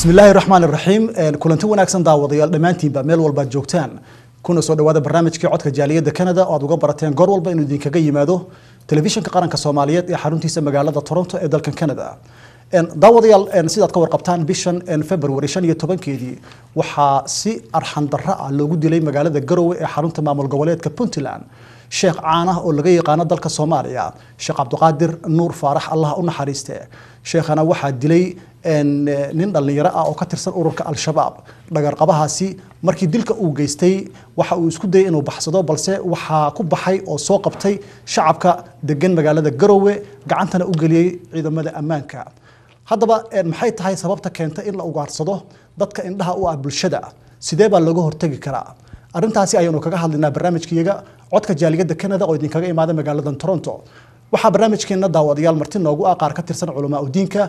bismi illaahi raxmaan iraxiim kulanti wanaagsan daawadayaal dhammaantiinba meel walbaad joogtaan kuna soo dhawaada barnaamijkii codka jaaliyadda canada oo aad uga barateen goor walba inuu idinkaga yimaado telefishinka qaranka soomaaliyeed ee xaruntiisa magaalada toronto ee dalkan canada daawadayaal sidaad ka warqabtaan bishan february shan iyo tobankeedii waxaa si arxandarro ah loogu dilay magaalada garowe ee xarunta maamul goboleedka puntland sheekh caan ah oo laga yaqaano dalka soomaaliya sheekh cabdiqaadir nuur faarax allah u naxariiste sheekhana waxaa dilay Eh, nin dhalinyaro ah oo ka tirsan ururka al-shabaab dhagarqabahaasi markii dilka uu geystay waxa uu isku dayay inuu baxsado balse waxaa ku baxay oo soo qabtay shacabka degan magaalada garowe gacantana u geliyey ciidamada ammaanka haddaba maxay tahay sababta keenta in la ugaarsado dadka indhaha u ah bulshada sidee baa looga hortegi karaa arrintaasi ayaanu kaga hadlaynaa barnaamijkiyaga codka jaaliyadda canada oo idinkaga imaada magaalada toronto waxaa barnaamijkeena daawadayaal marti noogu ah qaar ka tirsan culamaa udiinka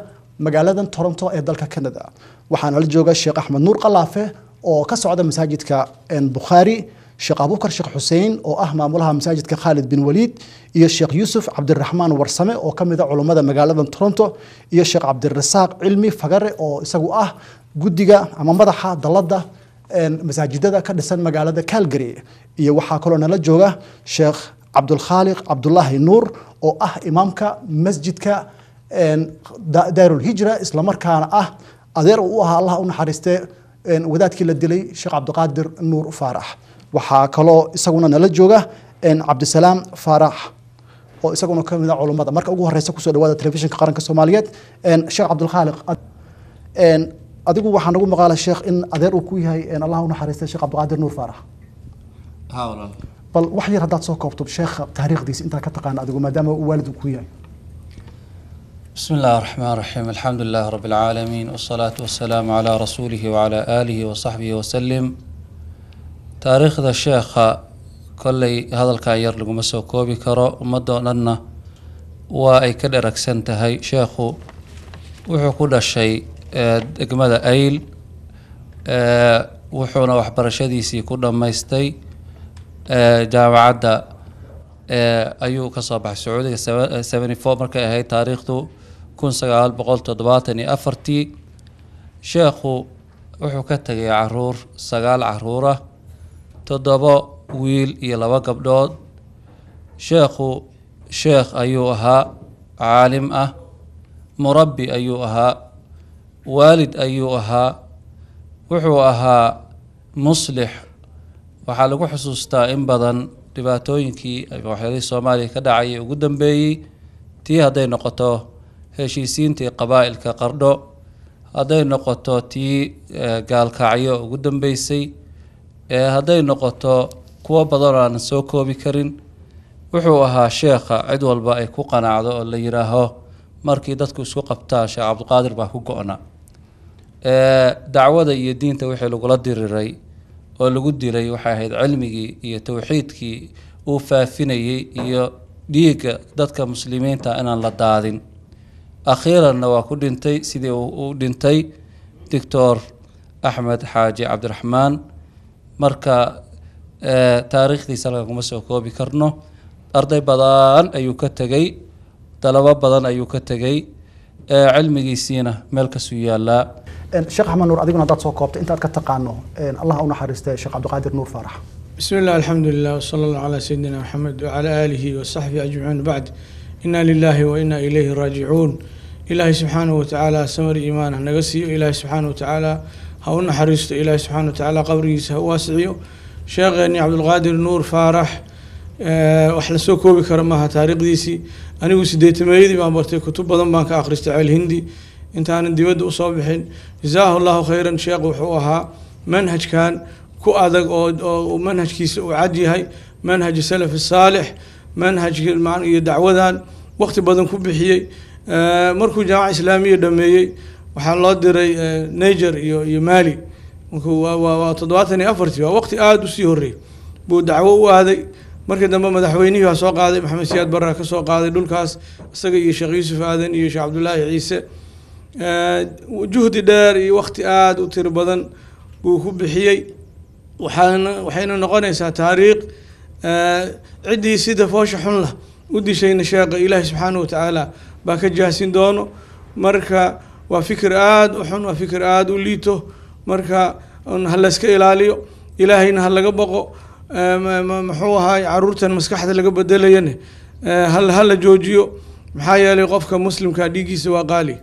magaaladan toronto ee dalka canada waxaana la jooga sheekh axmed nuur qalaafe oo ka socda masaajidka bukhaari sheekh abuukar sheekh xuseen oo ah maamulaha masaajidka khaalid bin waliid iyo sheekh yuusuf cabdiraxmaan warsame oo ka mid a ah culummada magaaladan toronto iyo sheekh cabdirasaaq cilmi fagare oo isagu ah guddiga ama madaxa dalladda masaajidada ka dhisan magaalada calgary iyo waxaa kaloo nala jooga sheekh cabdulkhaaliq cabdulaahi nuur oo ah imaamka masjidka daarulhijra islamarkaana ah adeer uu u ahaa allah u naxariiste wadaadkii la dilay sheekh cabdiqaadir nuur faarax waxaa kaloo isaguna nala jooga cabdisalaam faarax oo isaguna ka mid a ah culummada marka ugu horeysa kusoo dhawaada telefishinka qaranka soomaaliyeed sheekh cabdilkhaaliq adigu waxaa nagu maqaala sheekh in adeer uu ku yahay allah u naxariistay sheekh cabdiqaadir nuur faarax bal wax yar haddaad soo koobto sheekha taariikhdiisa intaa ka taqaana adigu maadaama uu waalid uu ku yahay بسم الله الرحمن الرحيم الحمد لله رب العالمين والصلاة والسلام على رسوله وعلى آله وصحبه وسلم تاريخ ذا الشيخ كلي هذا الكاير لقم كوبي كرو مدو لنا وأي كدر أكسنتهي شيخو وحو كل شيء أقمد أيل wuxuuna waxbarashadiisii ku dhammaystay jaamacadda ayuu kasoo baxay sacuudiga seventy four markay ahayd taariikhdu kun sagaal boqol toddobaatan iyo afartii sheekhu wuxuu ka tegay caruur sagaal caruurah toddobo wiil iyo laba gabdhood sheekhu sheekh ayuu ahaa caalim ah murabbi ayuu ahaa waalid ayuu ahaa wuxuu ahaa muslix waxaa lagu xusuustaa in badan dhibaatooyinkii waxyaalihii soomaaliya ka dhacayay ugu dambeeyey tii hadday noqoto heshiisiintii qabaa'ilka qardho hadday noqoto tii e, gaalkacyo ugu dambeysay e, hadday noqoto kuwo badan oo aan soo koobi karin wuxuu ahaa sheekha cid walba ay ku qanacdo oo la yidhaaho markii dadku isku qabtaa sheekh cabdiqaadir baa ku go-na e, dacwada iyo diinta wixii lagula diriray oo lagu dilay waxay ahayd cilmigii iyo towxiidkii uu faafinayay iyo dhiigga dadka muslimiinta inaan la daadin akhiiranna waa ku dhintay sidii u dhintay doctor axmed xaaji cabdiraxmaan marka eh, taariikhdiisa laga kuma soo koobi karno arday badan ayuu ka tegay dalabo badan ayuu ka tegey eh, cilmigiisiina meel kasuu yaalaa sheekh axmed nuur adiguna haddaad soo koobta intaad ka taqaano allah u naxariista sheekh cabdiqaadir nuur faarax bismi llah alxamdu lilah wsala allah calaa sayidina maxamed wacala aalihi wasaxbihi ajmaciin bacd inaa lilaahi wa inaa ilayhi raajicuun ilaahay subxaanahu watacaala samar iimaan naga siiyo ilaahay wa watacaala ha u naxariisto ilaahay subxana watacaala qabrigiisa ha u waasiciyo sheekheeni cabdulqaadir nuur faarax eh, wax lasoo koobi karo maaha taariikhdiisii anigu sideetameeyadii baan bartay kutub badan baan ka akhristay ceel hindi intaanan dibadda usoo bixin jazaahu llahu khayran sheekh wuxuu ahaa manhajkan ku adag oo oo manhajkiisa uu cad yahay manhaji salafi saalix manhajka iyo dacwadan wakti badan ku bixiyey eh, markuu jaamaca islaamiya dhameeyey waxaa loo diray eh, niger iyo iyo mali waa toddobaatan iyo afartii waa waqti aada usii horreeyey buu dacwo u aaday markii dambe madaxweynihii waa soo qaaday maxamed siyaad barra ka soo qaaday dhulkaas isaga iyo sheekh yuusuf aadan iyo sheekh cabdullaahi ciise eh, juhdi dheer iyo wakti aada u tiro badan buu ku bixiyey waxaana waxayna noqonaysaa taariikh Eh, ciddii sida foosha xunla u dishayna sheeqa ilaahi subxaana watacaala baa ka jahsin doono marka waa fikir aada u xun waa fikir aada u liito marka ha layska ilaaliyo ilaahayna ha laga baqo eh, muxuu ahaay caruurtan maskaxda laga bedelayane eh, ha la joojiyo maxaa yeelay qofka muslimka dhiiggiisa waa qaali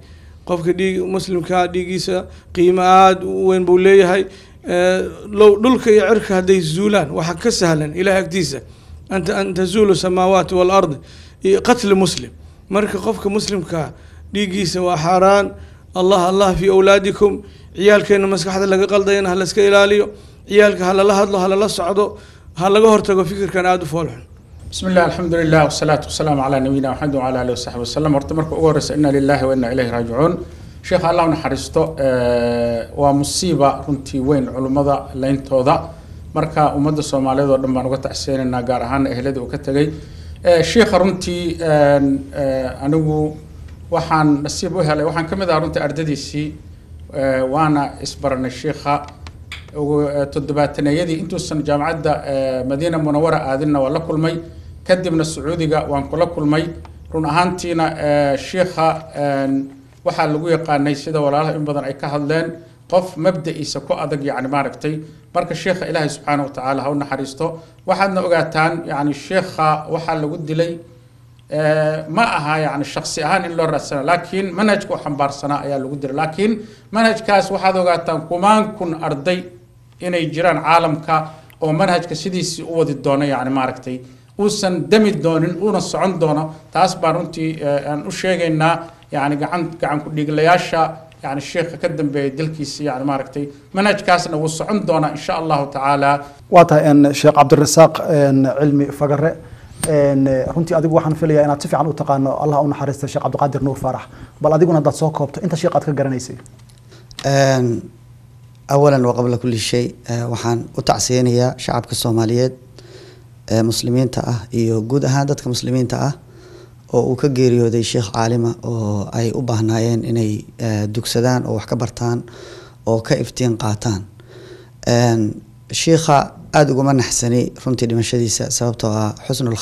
qofka dhiig muslimka dhiiggiisa qiimo aada u weyn buu leeyahay Eh, low dhulka iyo cirka hadday zuulaan waxaa ka sahlan ilaah agtiisa an tazuulu samaawaati waalardi iyo qatli muslim marka qofka muslimkaa dhiiggiisa waa xaaraan allah allah fii awlaadikum ciyaalkeena maskaxda laga qaldayana halaiska ilaaliyo ciyaalka ha lala hadlo ha lala socdo ha laga hortago fikirkan aada u foolxun bismi illah alxamdu lilah wasalaatu wasalaamu calaa nabiyina maxamed wacala alihi wasaxbi wasalam horta marka ugu horeysa inna lilahi wa inna ilayhi raajicuun sheekh allah naxariisto eh, waa musiiba runtii weyn culummada leyntooda marka ummadda soomaaliyeed oo dhan baan uga tacseynaynaa gaar ahaan ehladii uu ka tegey eh, shiikha runtii eh, anigu waxaan nasiib u helay waxaan ka mid ahaa runtii ardadiisii waana isbaranay shiikha toddobaataneeyadii intuusan jaamacadda madiina munawara aadinna waa la kulmay kadibna sacuudiga waan kula kulmay run ahaantiina shiikha waxaa lagu yaqaanay sida walaalaha in badan ay ka hadleen qof mabda'iisa ku adag yacni maaragtay marka sheekha ilaahay subxaana wa tacaala ha u naxariisto waxaadna ogaataan yani sheekha waxaa lagu dilay ma aha yani shaksi ahaan in loo raadsana laakiin manhajka u xambaarsanaa ayaa lagu dilay laakiin manhajkaas waxaad ogaataan kumaan kun arday inay jiraan caalamka oo manhajka sidiisii u wadi doono yani maaragtay uusan dami doonin uuna socon doono taas baan runtii aan u sheegaynaa yani gaan gacankudhiiglayaasha yani sheekha ka dambeeya dalkiisa yani maaragtay manhajkaasna wuu socon doonaa insha allahu tacaala waa tahay sheekh cabdirasaaq cilmi fagare runtii adigu waxaan filaya inaad si fiican u taqaano allah u naxariista sheekh cabdiqaadir nuur faarax bal adiguna haddaad soo koobto inta sheekh aad ka garanaysay awalan wa qabla kulli shay waxaan u tacsiyeynayaa shacabka soomaaliyeed muslimiinta ah iyo guud ahaan dadka muslimiinta ah oo uu ka geeriyooday sheekh caalima oo ay u baahnaayeen inay eh, dugsadaan oo wax ka bartaan oo ka iftiin qaataan shiikha aada uguma naxsani runtii dhimashadiisa sababtoo ah xusnul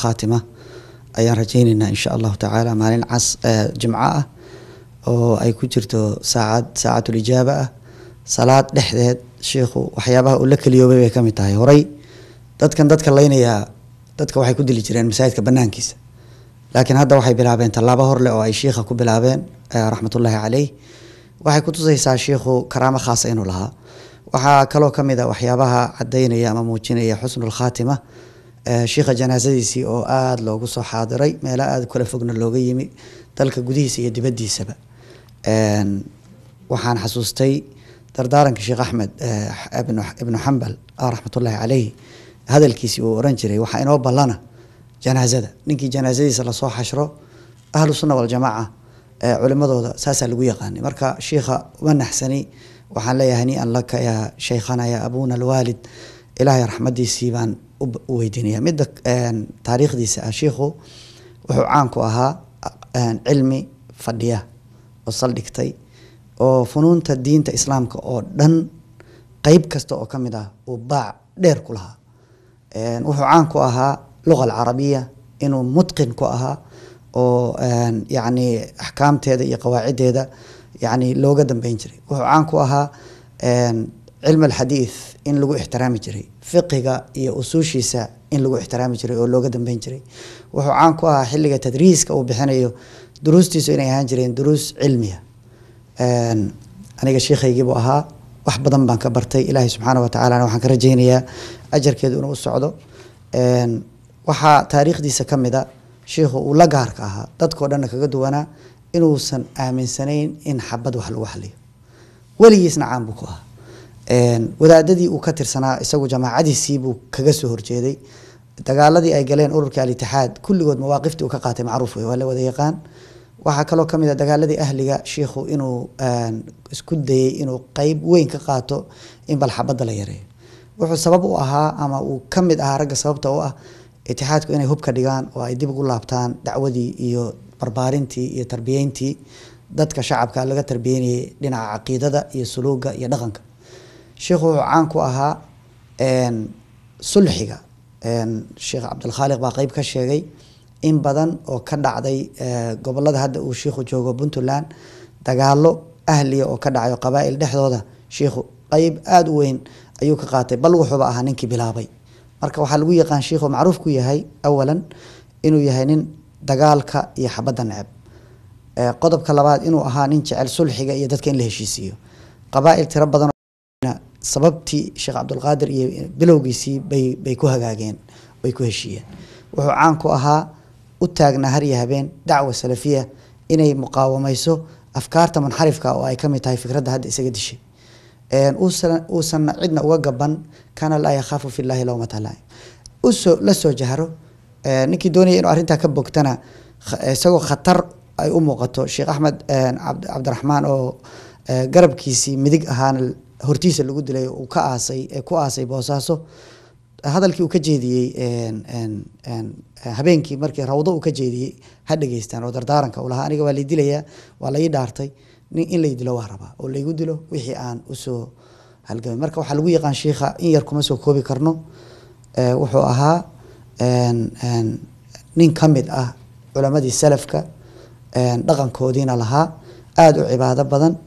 ayaan rajeyneynaa insha allahu tacaala maalin cas eh, jimco ah oo ay ku jirto saacad saacatul ah salaad dhexdeed shiikhu waxyaabaha uu la keliyoobay bay ka mid tahay horay dadkan dadka laynayaa dadka waxay ku dili jireen masaajidka banaankiisa laakiin hadda waxay bilaabeen tallaabo horle oo ay shiikha ku bilaabeen raxmatullaahi caleyh waxay kutusaysaa shiikhu karaamo khaasa inuu lahaa waxaa kaloo kamid a ah waxyaabaha cadeynaya ama muujinaya xusnulkhaatima shiikha janaasadiisii oo aada loogu soo xaadiray meelo aada kala fogna looga yimi dalka gudihiisa iyo dibadiisaba waxaan xasuustay dardaaranka sheekh axmed ibnu xambal ah raxmatullaahi caleyh hadalkiisii uu oran jiray waxaa inoo ballana janaazada ninkii janaasadiisa lasoo xashro ahlu sunna waljamaaca culimadooda saasaa lagu yaqaanay marka shiikha uma naxsani waxaan leeyahay ni an laka yaa shaykhana yaa abuna alwaalid ilaahay raxmadiisii baan u weydiinaya midda taariikhdiisa ah shiikhu wuxuu caan ku ahaa cilmi fadhiya oo saldhigtay oo funuunta diinta islaamka oo dhan qeyb kasta oo ka mid ah uu baac dheer ku lahaa wuxuu caan ku ahaa luqa alcarabiya inuu mutqin ku ahaa oo yani axkaamteeda iyo qawaacideeda yacni looga dambeyn jiray wuxuu caan ku ahaa cilm alxadiid in lagu ixtiraami jiray fiqiga iyo usuushiisa in lagu ixtiraami jiray oo looga dambeyn jiray wuxuu caan ku ahaa xilliga tadriiska uu bixinayo duruustiisu inay ahaan jireen duruus cilmiya aniga shiikhaygiibuu ahaa wax badan baan ka bartay ilaahay subxaana wa tacalana waxaan ka rajaynayaa ajarkeedu inuu u socdo waxaa taariikhdiisa ka mid a sheikhu uu la gaarka ahaa dadkao dhanna kaga duwanaa inuusan aaminsanayn in xabad wax lagu xaliyo weligiisna caan buu ku ahaa wadaadadii uu ka tirsanaa isagu jamaacadiisiibuu kaga soo horjeeday dagaaladii ay galeen ururkii alitixaad kulligood mawaaqiftii uu ka qaatay macruuf wey waa la wada yaqaan waxaa kaloo kamid a dagaaladii ahliga shiikhu inuu isku dayay inuu qeyb weyn ka qaato in bal xabadda la yareeyo wuxuu sabab u ahaa ama uu kamid ahaa ragga sababta u ah itixaadku inay hubka dhigaan oo ay dib ugu laabtaan dacwadii iyo barbaarintii iyo tarbiyeyntii dadka shacabka laga tarbiyeynayay dhinaca caqiidada iyo suluuga iyo dhaqanka sheikhu wuxuu caan ku ahaa sulxiga sheekh cabdilkhaaliq baa qeyb ka sheegay in badan oo ka dhacday gobolada hadda uu shiikhu joogo puntland dagaalo ahliya oo ka dhacay oo qabaa dhexdooda shiikhu qeyb aada u weyn ayuu ka qaatay bal wuxuuba ahaa ninkii bilaabay marka waxaa lagu yaqaan shiikhoo macruuf ku yahay awalan inuu yahay nin dagaalka iyo xabadda neceb qodobka labaad inuu ahaa nin jecel sulxiga iyo dadka in la heshiisiiyo qabaail tiro badan sababtii sheekh cabdulqaadir iyo bilowgiisii bay ku hagaageen bay ku heshiiyeen wuxuu caan ku ahaa u taagnaa har iyo habeen dacwa salafiya inay muqaawamayso afkaarta munxarifka oo ay ka mid tahay fikradda hadda isaga dishay uusan cidna uga gaban kana laa yakhaafu fi llahi lawmata laaim usoo la soo jahro ninkii doonaya inuu arrintaa ka bogtana eh, isagoo khatar ay u muuqato sheekh axmed cabdiraxmaan oo eh, garabkiisii midig ahaana hortiisa lagu dilay uu ka aasay ee eh, ku aasay boosaaso hadalkii uu ka jeediyey habeenkii markii rawdo uu ka jeediyey ha dhegeystaan oo dardaaranka uu lahaa aniga waa lai dilayaa waa la dhaartay in lay dilo waa rabaa oo laygu dilo wixii aan usoo halgamin marka waxaa lagu yaqaan shiikha in yar kuma soo koobi karno wuxuu ahaa nin ka mid ah culamadii salafka dhaqankoodiina lahaa aada u cibaado badan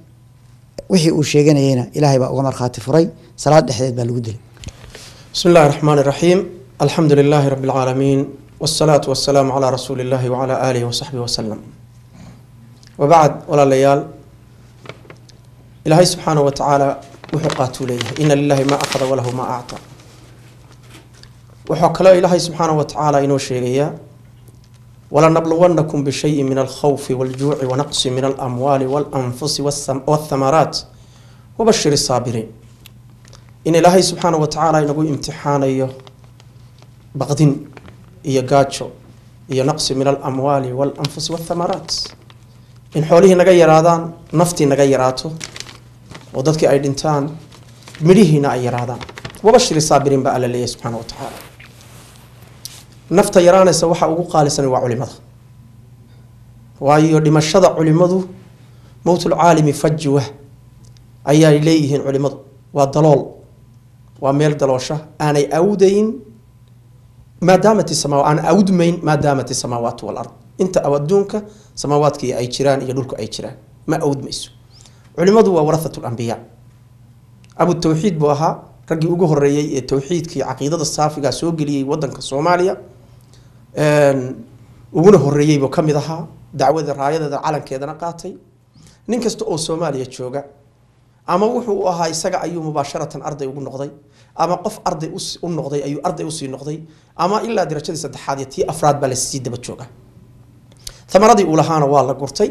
wixii uu sheeganayeyna ilaahay baa uga markhaati furay salaad dhexdeed baa lagu dilay bismi illahi raxmaan iraxiim alxamdu lilaahi rabi lcaalamiin wsalaatu wasalaamu calaa rasuuli illahi wcalaa aalihi wasaxbihi wasalam wabacd walaalayaal ilaahay subxaana wa tacaala wuxuu qaatuu leeyahay ina lilaahi maa akhada walahu maa acta wuxuu kaleo ilaahay subxaana wa tacaala inoo sheegayaa walanabluwannakum bishayin min alkhawfi waljuuci wanaqsi min alamwaali walanfusi walthamaraat wabashiri saabiriin in ilaahay subxaana wa tacaala inagu imtixaanayo baqdin iyo gaajo iyo naqsi min alamwaali walanfusi walthamaraat in xoolihii naga yaraadaan naftii naga yaraato oo dadkii ay dhintaan midhihiina ay yaraadaan wabashiri saabiriin baa alla leeyahy subxaana wa tacaala nafta yaraanaysa waxa ugu qaalisan waa culimada waayo dhimashada culimadu mowtulcaalimi fajwa ayaay leeyihiin culimadu waa dalool waa meel daloosha aanay awdayn maadaamat sama aan awdmayn maadaamat samaawaatu walard inta adduunka samaawaadka ay jiraan iyo dhulku ay jiraan ma awdmayso culimadu waa warahatu lambiya abutawxiid buu ahaa raggii ugu horeeyey ee towxiidkii caqiidada saafiga soo geliyey wadanka soomaaliya uguna horeeyeybu ka mid ahaa dacwada raayadeeda calankeedana qaatay nin kasta oo soomaaliya jooga ama wuxuu ahaa isaga ayuu mubaasharatan arday ugu noqday ama qof arday u noqday ayuu arday usii noqday ama ilaa darajadii saddexaad iyo tii afraad baa lasii daba jooga amaradii uu lahaana waa la gurtay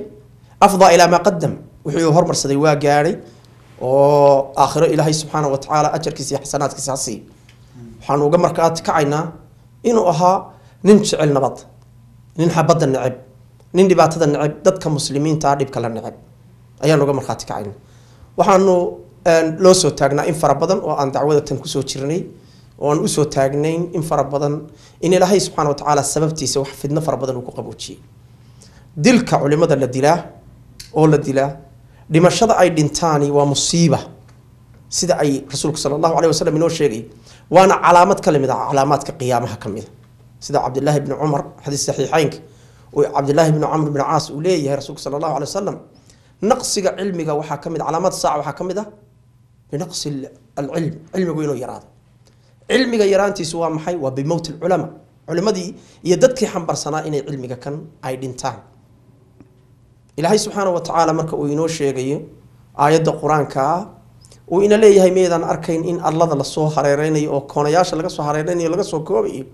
afdaa ilaa maa qadam wuxuu hormarsaday waa gaaday oo aakhiro ilaahay subxaana wa tacaala ajarkiisa iyo xasanaadkiisa ha siiy uga markaa kacaynaa inuu ahaa nin jecel nabad nin xabadda neceb nin dhibaatada neceb dadka muslimiintaa ah dhibka la neceb ayaanu uga markhaati kacayna waxaanu loo soo taagnaa in fara badan oo aan dacwada tan kusoo jirnay oo aan usoo taagnayn in fara badan in ilaahay subxana wa tacaala sababtiisa wax fidno fara badan uu ku qaboojiyey dilka culimada la dilaa oo la dilaa dhimashada ay dhintaani waa musiiba sida ay rasuulku sal allahu aleh wasalam inoo sheegay waana calaamad ka limid ah calaamaadka qiyaamaha ka mida ah. sida cabdilaahi bni cumar xadiis saxiixeynka cabdilaahi bni camr bni caas uu leeyahay rasuulku sala allahu alay wasalam naqsiga cilmiga waxaa ka mid ah, calaamad saac waxaa ka mid ah binaqsi alcilm cilmigu inuu yaraado cilmiga yaraantiisu waa maxay waa bimowti alculama culimadii iyo dadkii xambarsanaa inay cilmiga kan ay dhintaan ilaahay subxaana wa tacaala marka uu inoo sheegayo aayadda qur-aankaa aanka uu ina leeyahay meydaan arkayn in allada lasoo hareereynayo oo koonayaasha laga soo hareereynayo laga soo koobayo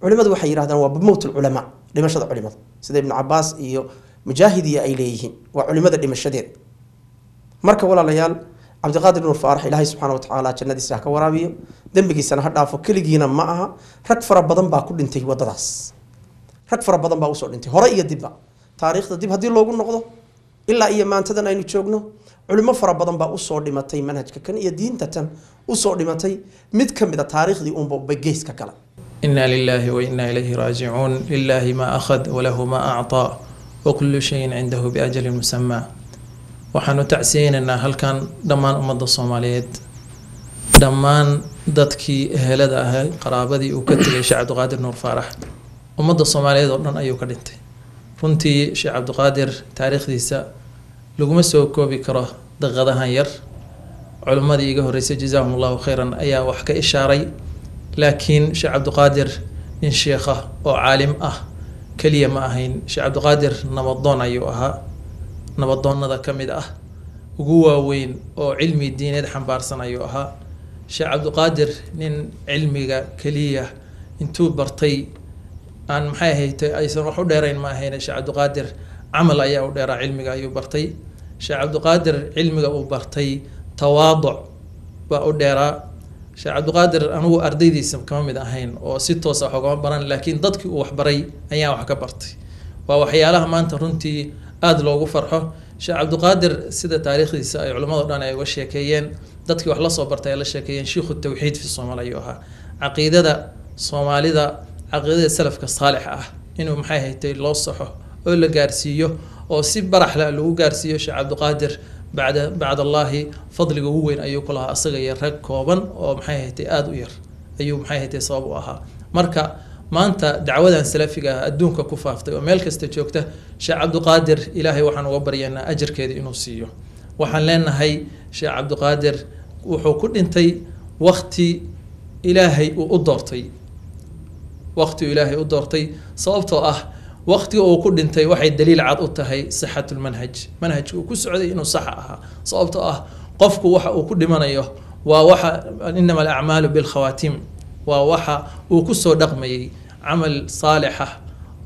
culimadu waxay yidhahdaan waa mowt alculamaa dhimashada culimada sida ibnu cabaas iyo mujaahidiya ay leeyihiin waa culimada dhimashadeed marka walaalayaal cabdiqaadir nur faarax ilaahay subxaana wa tacaala jannadiisa ah ha ka waraabiyo dembigiisana ha dhaafo keligiina ma aha rag fara badan baa ku dhintay waddadaas rag fara badan baa usoo dhintay hore iyo dibba taariikhda dib haddii loogu noqdo ilaa iyo maantadan aynu joogno culimo fara badan baa usoo dhimatay manhajka kan iyo diinta tan usoo dhimatay mid ka mid a taariikhdii unba geeska galay ina lilahi wainaa ilayhi raajicuun lilaahi maa akhad walahu maa acطaa wakullu shayin cindahu biajalin musamaa waxaanu tacsiyeynaynaa halkan dhammaan ummadda soomaaliyeed dhammaan dadkii ehelada ahaa qaraabadii uu ka tegay sheekh cabdiqaadir nuur faarax ummadda soomaaliyeed oo dhan ayuu ka dhintay runtii sheekh cabdiqaadir taariikhdiisa laguma soo koobi karo daqadahan yar culimmadii iga horreysay jazaahum allahu khayran ayaa wax ka ishaaray laakiin sheekh cabdiqaadir nin sheekha oo caalim ah keliya ma ahayn sheekh cabdiqaadir nabadoon ayuu ahaa nabadoonnada ka mid ah ugu waaweyn oo cilmi diineed xambaarsan ayuu ahaa sheekh cabdiqaadir nin cilmiga keliya intuu bartay aan maxay ahayta aysan wax u dheerayn ma ahayn sheekh cabdiqaadir camal ayaa u dheeraa cilmiga ayuu bartay sheekh cabdiqaadir cilmiga uu bartay tawaaduc baa u dheeraa sheekh cabdiqaadir anugu ardaydiisa kama mid ahayn oo si toosa ah wax ugama baran laakiin dadkii uu waxbaray ayaa wax ka bartay waa waxyaalaha maanta runtii aada loogu farxo sheekh cabdiqaadir sida taariikhdiisa ay culimmado dhan ay uga sheekeeyeen dadkii wax la soo bartay ay la sheekeeyeen shiikhu tawxiid fi soomaal ayuu ahaa caqiidada soomaalida caqiidada salafka saalix ah inuu maxay haytay loo saxo oo la gaarsiiyo oo si baraxle lagu gaarsiiyo sheekh cabdiqaadir bacda bacdallaahi fadliga ugu weyn ayuu ku lahaa iyo rag kooban oo maxay haytay aada u yar ayuu maxay haytay sabab u ahaa marka maanta dacwadan salafiga ah adduunka ku faaftay oo meel kasta joogta sheekh cabdiqaadir ilaahay waxaan uga baryaynaa ajarkeeda inuu siiyo waxaan leenahay sheekh cabdiqaadir wuxuu ku dhintay wakti ilaahay uu u doortay waqti ilaahay u doortay sababtoo ah waqtiga uu ku dhintay waxay daliil cad u tahay sixatulmanhaj manhajka uu ku socday inuu saxa ahaa sababtoo ah qofku waxa uu ku dhimanayo waa waxa inama alacmaalu bilkhawaatim waa waxa uu ku soo dhaqmayey camal saalixa ah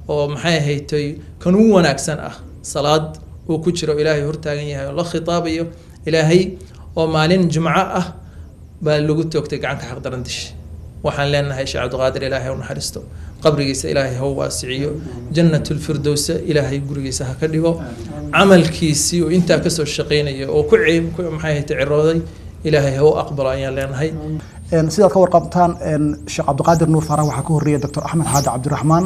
oo maxay haytay kanuu wanaagsan ah salaad uu ku jiro ilaahay hortaagan yahay oo la khitaabayo ilaahay oo maalin jumco ah baa lagu toogtay gacanka xaqdaran dish waxaan leenahay sheekh cabdiqaadir ilaahay u naxariisto qabrigiisa ilaahay ha waasiciyo jannatulfirdowsa ilaahay gurigiisa ha ka dhigo camalkiisii oo intaa kasoo shaqaynaya oo ku maxay ticirooday ilaahay ha u aqbalo ayaan leenahay sidaad ka warqabtaan sheekh cabdiqaadir nuur faarax waxaa ka horreeyay doctor axmed xaadi cabdiraxmaan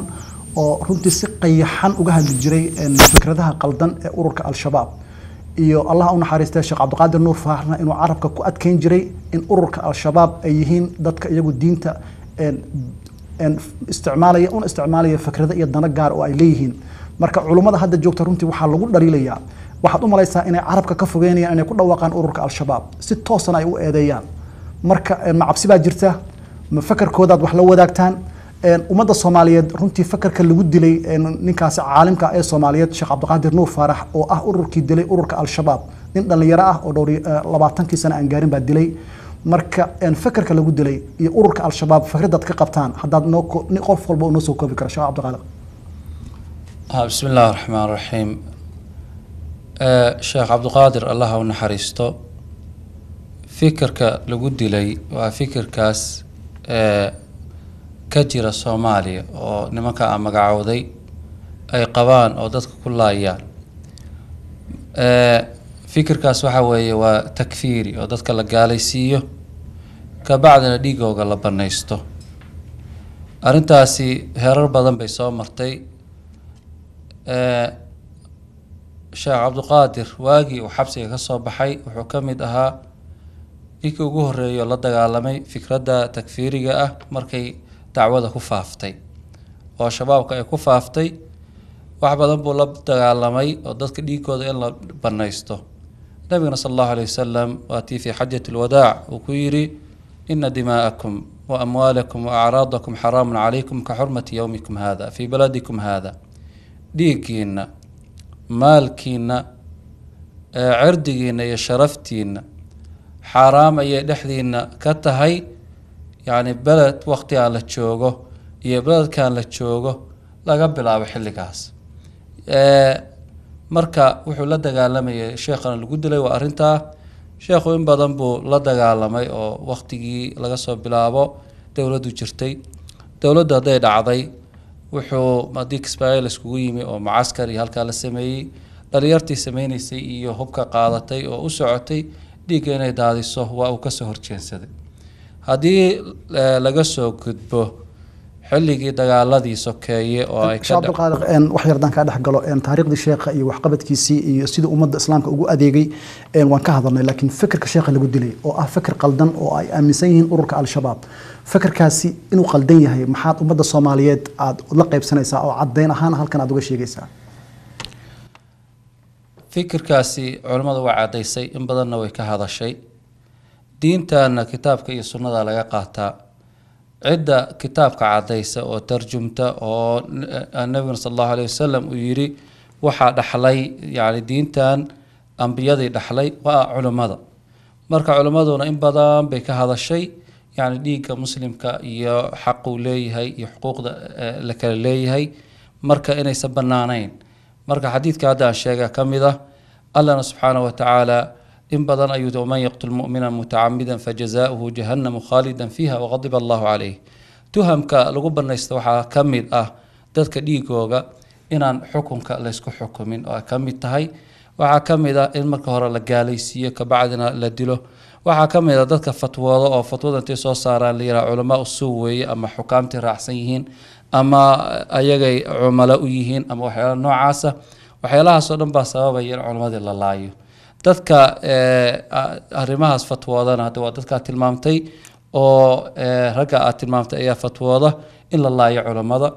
oo runtii si qayaxan uga hadli jiray fikradaha qaldan ee ururka al-shabaab iyo allah u naxariistay sheekh cabdiqaadir nuur faarna inuu carabka ku adkeyn jiray in ururka al-shabaab ay yihiin dadka iyagu diinta isticmaalaya una isticmaalaya fikrada iyo dano gaar oo ay leeyihiin marka culummada hadda joogta runtii waxaa lagu dhaliilayaa waxaad u malaysaa inay carabka ka fogeynayaan inay ku dhawaaqaan ururka al-shabaab si toosan ay u eedeeyaan marka macabsi baa jirta ma fakarkoodaad wax la wadaagtaan umadda soomaaliyeed runtii fakarka lagu dilay ninkaasi caalimka ah ee soomaaliyeed sheekh cabdiqaadir nuur faarax oo ah ururkii dilay ururka al-shabaab nin dhallinyaro ah oo dhowr eh, labaatankii sana aan gaarin baa dilay marka fakarka lagu dilay iyo ururka al-shabaab fikradaad ka qabtaan haddaad noo qof walba oo noo koobi karo sheekh cabdiqaadir ah, bismi illaahi raxmaan raxiim eh, sheekh cabdiqaadir allah u naxariisto fikirka lagu dilay waa fikirkaas eh, ka jira soomaaliya oo nimanka a magacowday ay qabaan oo dadka ku laayaan eh, fikirkaas waxa weeye waa takfiiri oo dadka la gaalaysiiyo kabacdina dhiigooga la banaysto arrintaasi herar badan bay soo martay eh, sheekh cabduqaadir waagii uu xabsiga ka soo baxay wuxuu ka mid ahaa ninkii ugu horreeyo la dagaalamay fikradda takfiiriga ah markay dacwada ku faaftay oo shabaabka ay ku faaftay wax badan buu la dagaalamay oo dadka dhiigkooda in la banaysto nabiguna sal allahu alayh wasalam waatii fii xajati lwadaac uu ku yidhi ina dimaa'akum wa amwaalakum wa acraadakum xaraamun calaykum ka xurmati yowmikum hada fii baladikum hada dhiiggiinna maalkiinna cirdigiinna iyo sharaftiinna xaaraam ayay dhexdiinna ka tahay yacni beled wakhtigaa la joogo iyo beledkan la joogo laga bilaabo xilligaas marka wuxuu la dagaalamayay sheekhana lagu dilay waa arrintaa sheekhu in badan buu la dagaalamay oo wakhtigii laga soo bilaabo dowladdu jirtay dowladdu hadday dhacday wuxuu haddii kismaail iskugu yimi oo mucaskari halkaa la sameeyey dhalinyartii sameynaysay iyo hubka qaadatay oo u socotay dhiigga inay daadiso waa uu kasoo horjeensaday haddii eh, laga soo gudbo xilligii dagaaladii sokeeye oo ay wax yardaan kaa dhexgalo taariikhdii sheekha iyo waxqabadkiisii iyo sida ummadda islaamka ugu adeegay waan ka hadalnay laakiin fikirka sheekha lagu dilay oo ah fikir qaldan oo ay aaminsan yihiin ururka al-shabaab fikirkaasi inuu qaldan yahay maxaad ummadda soomaaliyeed aada la qaybsanaysaa oo caddeyn ahaan halkan aada uga sheegaysaa fikirkaasi culimmadu waa cadaysay in badanna way ka hadashay diintana kitaabka iyo sunnada laga qaataa cidda kitaabka caddaysa oo tarjumta oo nabiguna sal allahu aleyh wasalam uu yiri waxaa dhaxlay yani diintan ambiyadii dhaxlay waa culummada marka culummaduna in badan bay ka hadashay yani dhiigga muslimka iyo xaquu leeyahay iyo xuquuqda eh, la kala leeyahay marka inaysan bannaanayn marka xadiidka hadda aan sheega ka mid ah allahna subxaanahu wa tacaala in badan ayuu waman yaqtul mumina mutacamidan fajazauhu jahanamu khaalidan fiiha waqadiba allahu caleyh tuhamka lagu banaysta waxaa ka mid ah dadka dhiigooga inaan xukunka laysku xukumin oo ay ka mid tahay waxaa ka mid ah in marka hore la gaalaysiiyo kabacdina la dilo waxaa ka mid ah dadka fatwooda oo fatwada intay soo saaraan la yiraha culamaa usuu weeye ama xukaamtay raacsan yihiin ama ayagay cumalo u dadka eh, arimahaas fatwoodana hadda waa dadkaa tilmaamtay oo eh, ragga aad tilmaamtay ayaa fatwooda in la laayo culammada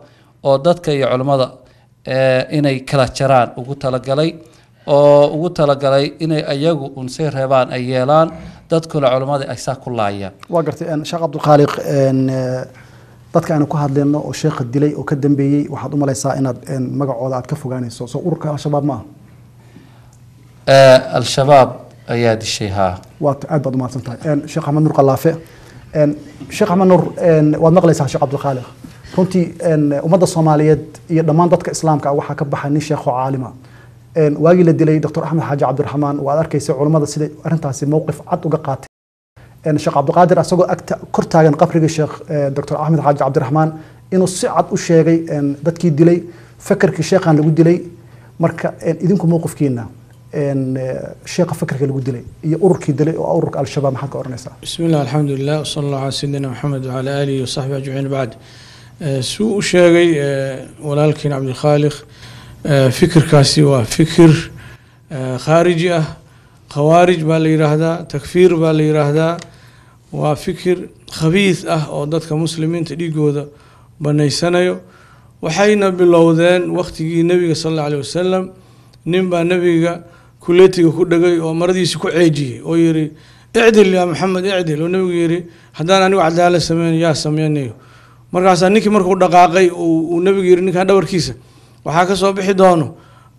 oo dadka iyo culammada eh, inay kala jaraan ugu talagalay oo ugu talagalay inay ayagu unsay reebaan ay yeelaan dadkuna culammada ay saa ku laayaan waa gartay sheekh cabdulkhaaliq dadka aynu ku hadlayno oo sheekha dilay oo ka dambeeyey waxaad u malaysaa inaad magacooda aad ka fogaanayso soo ururka al-shabaab ma al-shabaab ayaa dishay haa waa aad baad umahadsan tahay sheekh axmed nur qalaafe sheekh axmed nur waad maqlaysaa sheekh cabdilkhaaliq runtii ummadda soomaaliyeed iyo dhammaan dadka islaamka ah waxaa ka baxay nin sheekho caalima waagii la dilay doctor axmed xaaji cabdiraxmaan oo aad arkaysa siday arrintaasi mowqif cad uga qaatay sheekh cabdiqaadir asagoo agta kor taagan qabrigii sheekh doctor axmed xaaji cabdiraxmaan inuu si cad u sheegay dadkii dilay fakarkii sheekhan lagu dilay marka idinku mowqifkiina Eh, sheekha fakarka lagu dilay iyo ururkii dilay oo ururka al-shabaab maxaad ka oranaysaa bismi llah alxamdulilah wasala allahu cala sayidina maxamed wacala aalihi wasaxbi ajmaciin bacd eh, suu u sheegay eh, walaalkiin cabdikhaaliq fikirkaasi waa fikir khaariji ah khawaarij baa la yidhaahdaa takfiir baa la yidhaahdaa waa fikir khabiis ah oo dadka muslimiinta dhiigooda banaysanayo waxayna bilowdeen wakhtigii nebiga sal alla aleh wasalam ninbaa nebiga kuleetiga ku dhegay oo maradiisi ku ceejiyey oo yidhi icdil yaa maxamed icdil oo nebigu yidhi haddaan anigu cadaala sameyno yaa sameynayo markaasaa ninkii markuu dhaqaaqay uu nebigu yidhi ninkan dhawarkiisa waxaa ka soo bixi doono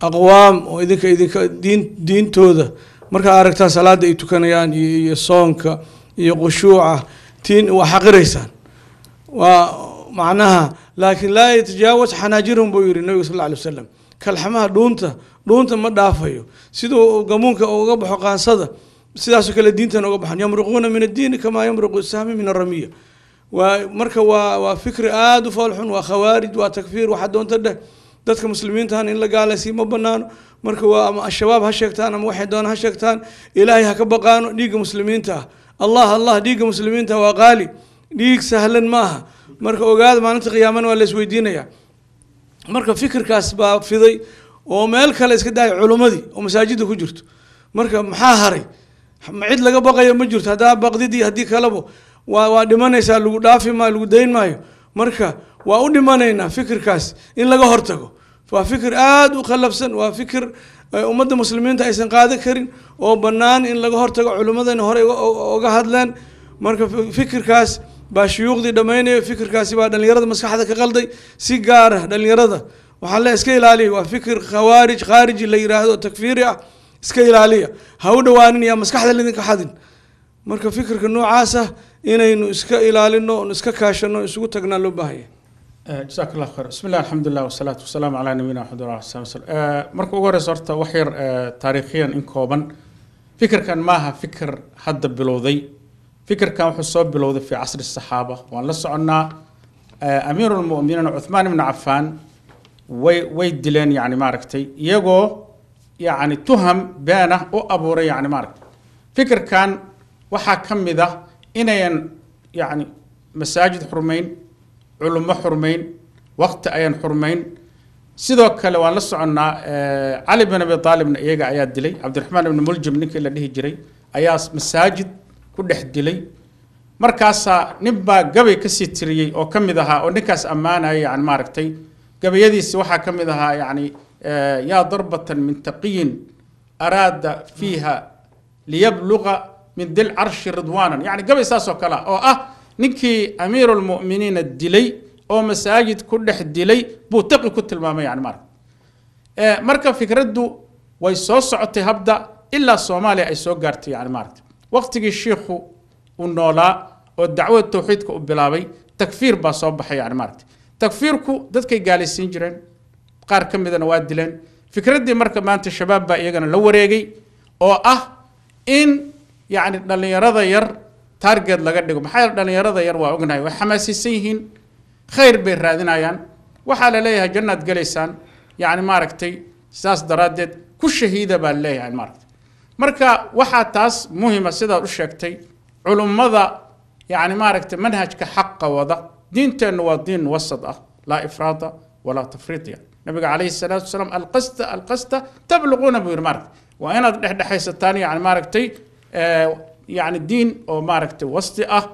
aqwaam oo idinka idinka diin diintooda markaa aragtaa salaada ay tukanayaan iyo soonka iyo khushuuca tiin waa xaqiraysaan waa macnaha laakiin laa yatajaawas xanaajirahum buu yidhi nebigu sal alla alay wasalam kalxamaha dhuunta dhuunta ma dhaafayo siduu gamuunka uga baxo qaasada sidaasoo kale diintan uga baxan yamruquuna min addiini kamaa yamruqu sahmi min aramiya waa marka waa waa fikri aada u foolxun waa khawaarij waa takfiir waxa doonta dheh dadka muslimiintahan in la gaalaysiiy ma banaano marka waa ama shabaab ha sheegtaan ama waxay doona ha sheegtaan ilaahay ha ka baqaano dhiigga muslimiinta ah. allah allah dhiigga muslimiinta ah waa qaali dhiig sahlan ma marka ogaada maalinta qiyaamana waa la isweydiinayaa marka fikirkaas baa fiday oo meel kale iska daaya culummadii oo masaajida ku jirto marka maxaa haray cid laga baqayo ma jirto haddaa baqdidii haddii kaleba waa waa dhimanaysaa lagu dhaafi maayo lagu dayn maayo marka waa u dhimanaynaa fikirkaas in laga hortago waa fikir aada u qalabsan waa fikir eh, ummadda muslimiinta aysan qaadan karin oo bannaan in laga hortago culimmadana horey oga hadleen marka fikirkaas baa shuyuuqdii dhammaynaya fikirkaasi baa dhallinyarada maskaxda ka qalday si gaara ah dhallinyarada waxaa le iska ilaaliya waa fikir khawaarij khaariji la yiraahdo takfiiri ah iska ilaaliya ha u dhawaanin yaa maskaxda lidinka xadin marka fikirka noocaasah inaynu iska ilaalino oon iska kaashano isugu tagnaa loo baahaya eh, jasaak llah kher bismi llah alxamdulilah wasalaatu wasalaamu calaa nabiyina axmed wala eh, marka ugu horeysa horta wax yar eh, taariikhiyan in kooban fikirkan maaha fikir hadda bilowday fikirkan wuxuu soo bilowday fii casri saxaaba waan la soconnaa amiiru lmuminiin cuthmaan ibnu cafaan way way dileen yani maaragtay iyagoo yani tuham beenah u abuuray yani maaragtay fikirkan waxaa ka mid ah inayan yani masaajid xurmayn culummo xurmayn waqti ayaan xurmayn sidoo kale waan la soconnaa cali eh, bin abi aalibna iyaga ayaa dilay cabdiraxmaan ibni muljim ninkii la dhihi jiray ayaa masaajid ku dhex dilay markaasaa nin baa gabay kasii tiriyey oo ka mid ahaa oo ninkaas ammaanaya yani maaragtay gabayadiisi waxaa ka mid ahaa yani eh, yaa darbatan min taqiyin araada fiiha liyabluqa min dil carshi ridwanan yani gabay saasoo kale ah oo ah ninkii amiiru lmu'miniina dilay oo masaajid ku dhex dilay buu taqi ku tilmaamay yani marka eh, marka fikraddu way soo socotay habda ilaa soomaaliya ay soo gaartay yani maaragta waqtigii shiikhu u noolaa oo dacwada tawxiidka u bilaabay takfiir baa soo baxay yani maaragta takfiirku dadkay gaalaysiin jireen qaar ka midana waa dileen fikraddii marka maanta shabaab baa iyagana la wareegay oo ah in yacni dhallinyarada yar taarget laga dhigo maxaa yeele dhallinyarada yar waa ognahay way xamaasaysan yihiin khayr bay raadinayaan waxaa la leeyahay jannaad gelaysaan yacni maaragtay sidaas daraaddeed ku shahiida baa laleeyahay maaragtay marka waxaa taas muhima sidaad u sheegtay culummada yacni maaragtay manhajka xaqa wada diinteennu waa diin wasad ah laa ifraada walaa tafriidiya nabiga calayhi salaatu wasalaam alqasta alqasta tabluquuna buu yidhi maaragtay waa inaad dhexdhexaysataan yani maaragtay yani diin oo maaragtay wasti ah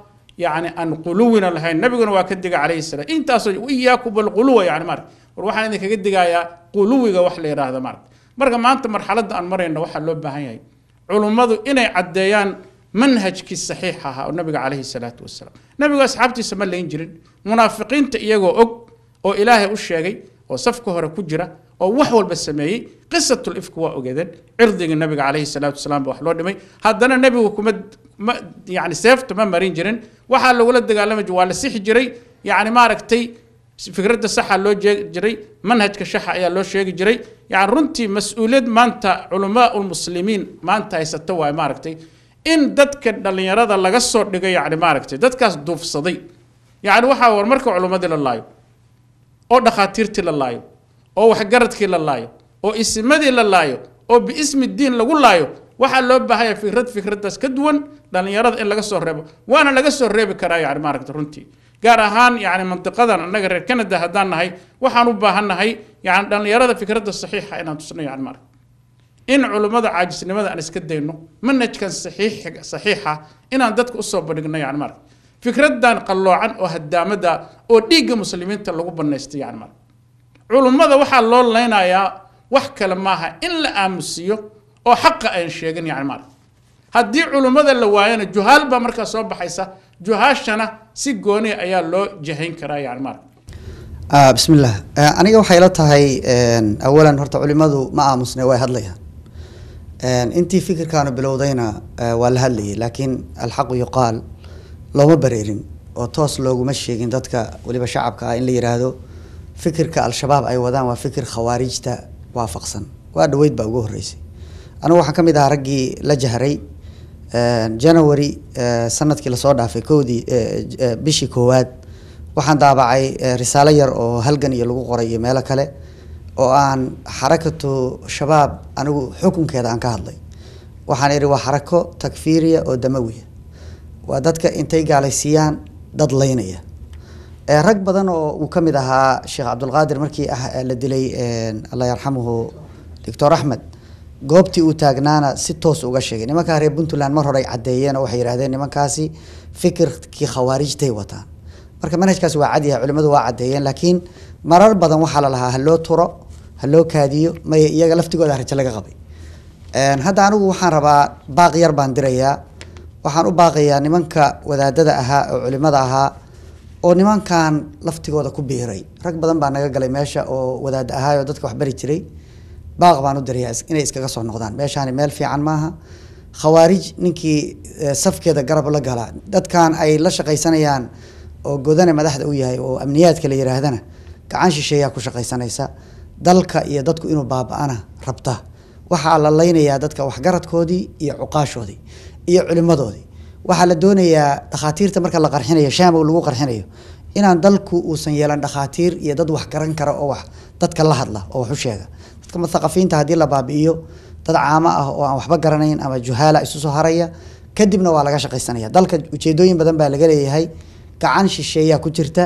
yani aan quluwina lahayn nabiguna waa ka diga calayhi salaam intaasoo iyaakum alquluwa yani maaragtay war waxaan idinkaga digayaa quluwiga wax la yidhaahda maarata marka maanta marxaladda aan marayna waxaa loo baahan yahay culummadu inay caddeeyaan manhajkii saxiix ahaa oo nabiga calayhi salaatu wasalaam nabigu asxaabtiisa ma layn jirin munaafiqiinta iyagoo og oo ilaahay u sheegay oo safka hore ku jira oo wax walba sameeyey qisatulifku waa ogeedeen cirdigii nabiga caleyhi salaatu wasalaam baa wax loo dhimay haddana nebigu kuma yani seefta ma marin jirin waxaa lagula dagaalama waa la sixi jiray yani maaragtay fikradda saxa loo jeegi jiray manhajka shaxa ayaa loo sheegi jiray yani runtii mas-uuliyad maanta culamaa ulmuslimiin maanta haysata waay maaragtay in dadka dhalinyarada laga soo dhigo yacni maaragtay dadkaas duufsaday yacni waxaa war marka culummadii la laayo oo dhakhaatiirtii la laayo oo waxgaradkii la laayo oo isimadii la laayo oo biismi diin lagu laayo waxaa loo baahanya fikrad fikraddaas ka duwan dhalinyarada in laga soo reebo waana laga soo reebi karaa yani maaragta runtii gaar ahaan yacni mantiqadan annaga reer canada haddaan nahay waxaan u baahan nahay yacni dhalinyarada fikradda saxiixa inaan tusno yani maaragta in culummada caajisnimada aan iska dayno manhajkan saxiixa inaan dadka usoo bandhigno yani mara fikradan qalloocan oo hadaamada oo dhiigga muslimiinta lagu banaysta yani mara culummada waxaa loo leynayaa wax kale maaha in la aamusiiyo oo xaqa aan sheegin yani mara haddii culummada la waayana juhaal baa markaa soo baxaysa juhaashana si gooni ayaa loo jahayn karaa yani mara ah, bismillaah eh, aniga waxay la tahay eh, awalan horta culimadu ma aamusne way hadlayaan intii fikirkaanu bilowdayna eh, waa la hadlayay laakiin alxaqu yuqaal looma bareerin oo toos looguma sheegin dadka weliba shacabka ah in la yiraahdo fikirka al-shabaab ay wadaan waa fikir khawaarijta waafaqsan waa dhaweyd baa ugu horeysay anugu waxaan ka mid ahaa raggii la jahray eh, january eh, sanadkii lasoo dhaafay kowdii bishii koowaad waxaan daabacay risaalo yar oo halgan iyo lagu qoray iyo meelo kale oo aan xarakatu shabaab anigu xukunkeeda aan ka hadlay waxaan idhi waa xarako takfiiriya oo damawiya waa dadka intay gaalaysiiyaan dad laynaya rag badan oo uu ka mid ahaa sheekh cabdulqaadir markii ah la dilay alla yarxamuhu doctor axmed goobtii uu taagnaana si toos uga sheegay nimankaa reer puntland mar hore ay caddeeyeen oo waxay yidhahdeen nimankaasi fikirkii khawaarijtay wataan marka manhajkaasi waa cadyahay culimadu waa caddeeyeen laakiin marar badan waxaa lalahaa haloo turo haloo kaadiyo maya iyaga laftigooda rajo laga qabay hadda anigu waxaan rabaa baaq yar baan dirayaa waxaan u baaqayaa nimanka wadaadada ahaa oo culimada ahaa oo nimankan laftigooda ku biiray rag badan baa naga galay meesha oo wadaada ahaa oo dadka waxbari jiray baaq baan u dirayaa inay iskaga soo noqdaan meeshaani meel fiican maaha khawaarij ninkii safkeeda garab la gala dadkan ay la shaqaysanayaan oo godana madaxda u yahay oo amniyaadka la yiraahdana gacan shisheeyaa ku shaqaysanaysa dalka iyo dadku inuu baaba-ana rabta waxaa la laynayaa dadka waxgaradkoodii iyo cuqaashoodii iyo culimadoodii waxaa la doonayaa dhakhaatiirta marka la qarxinayo shaamow lagu qarxinayo inaan dalku uusan yeelan dhakhaatiir iyo dad wax garan kara oo wax dadka la hadla oo wax u sheega dadka muthaqafiinta haddii la baabi dad caamo ah oo aan waxba garanayn ama juhaala isu soo haraya kadibna waa laga shaqaysanaya dalka ujeedooyin badan baa laga leeyahay gacan shisheeyaa ku jirta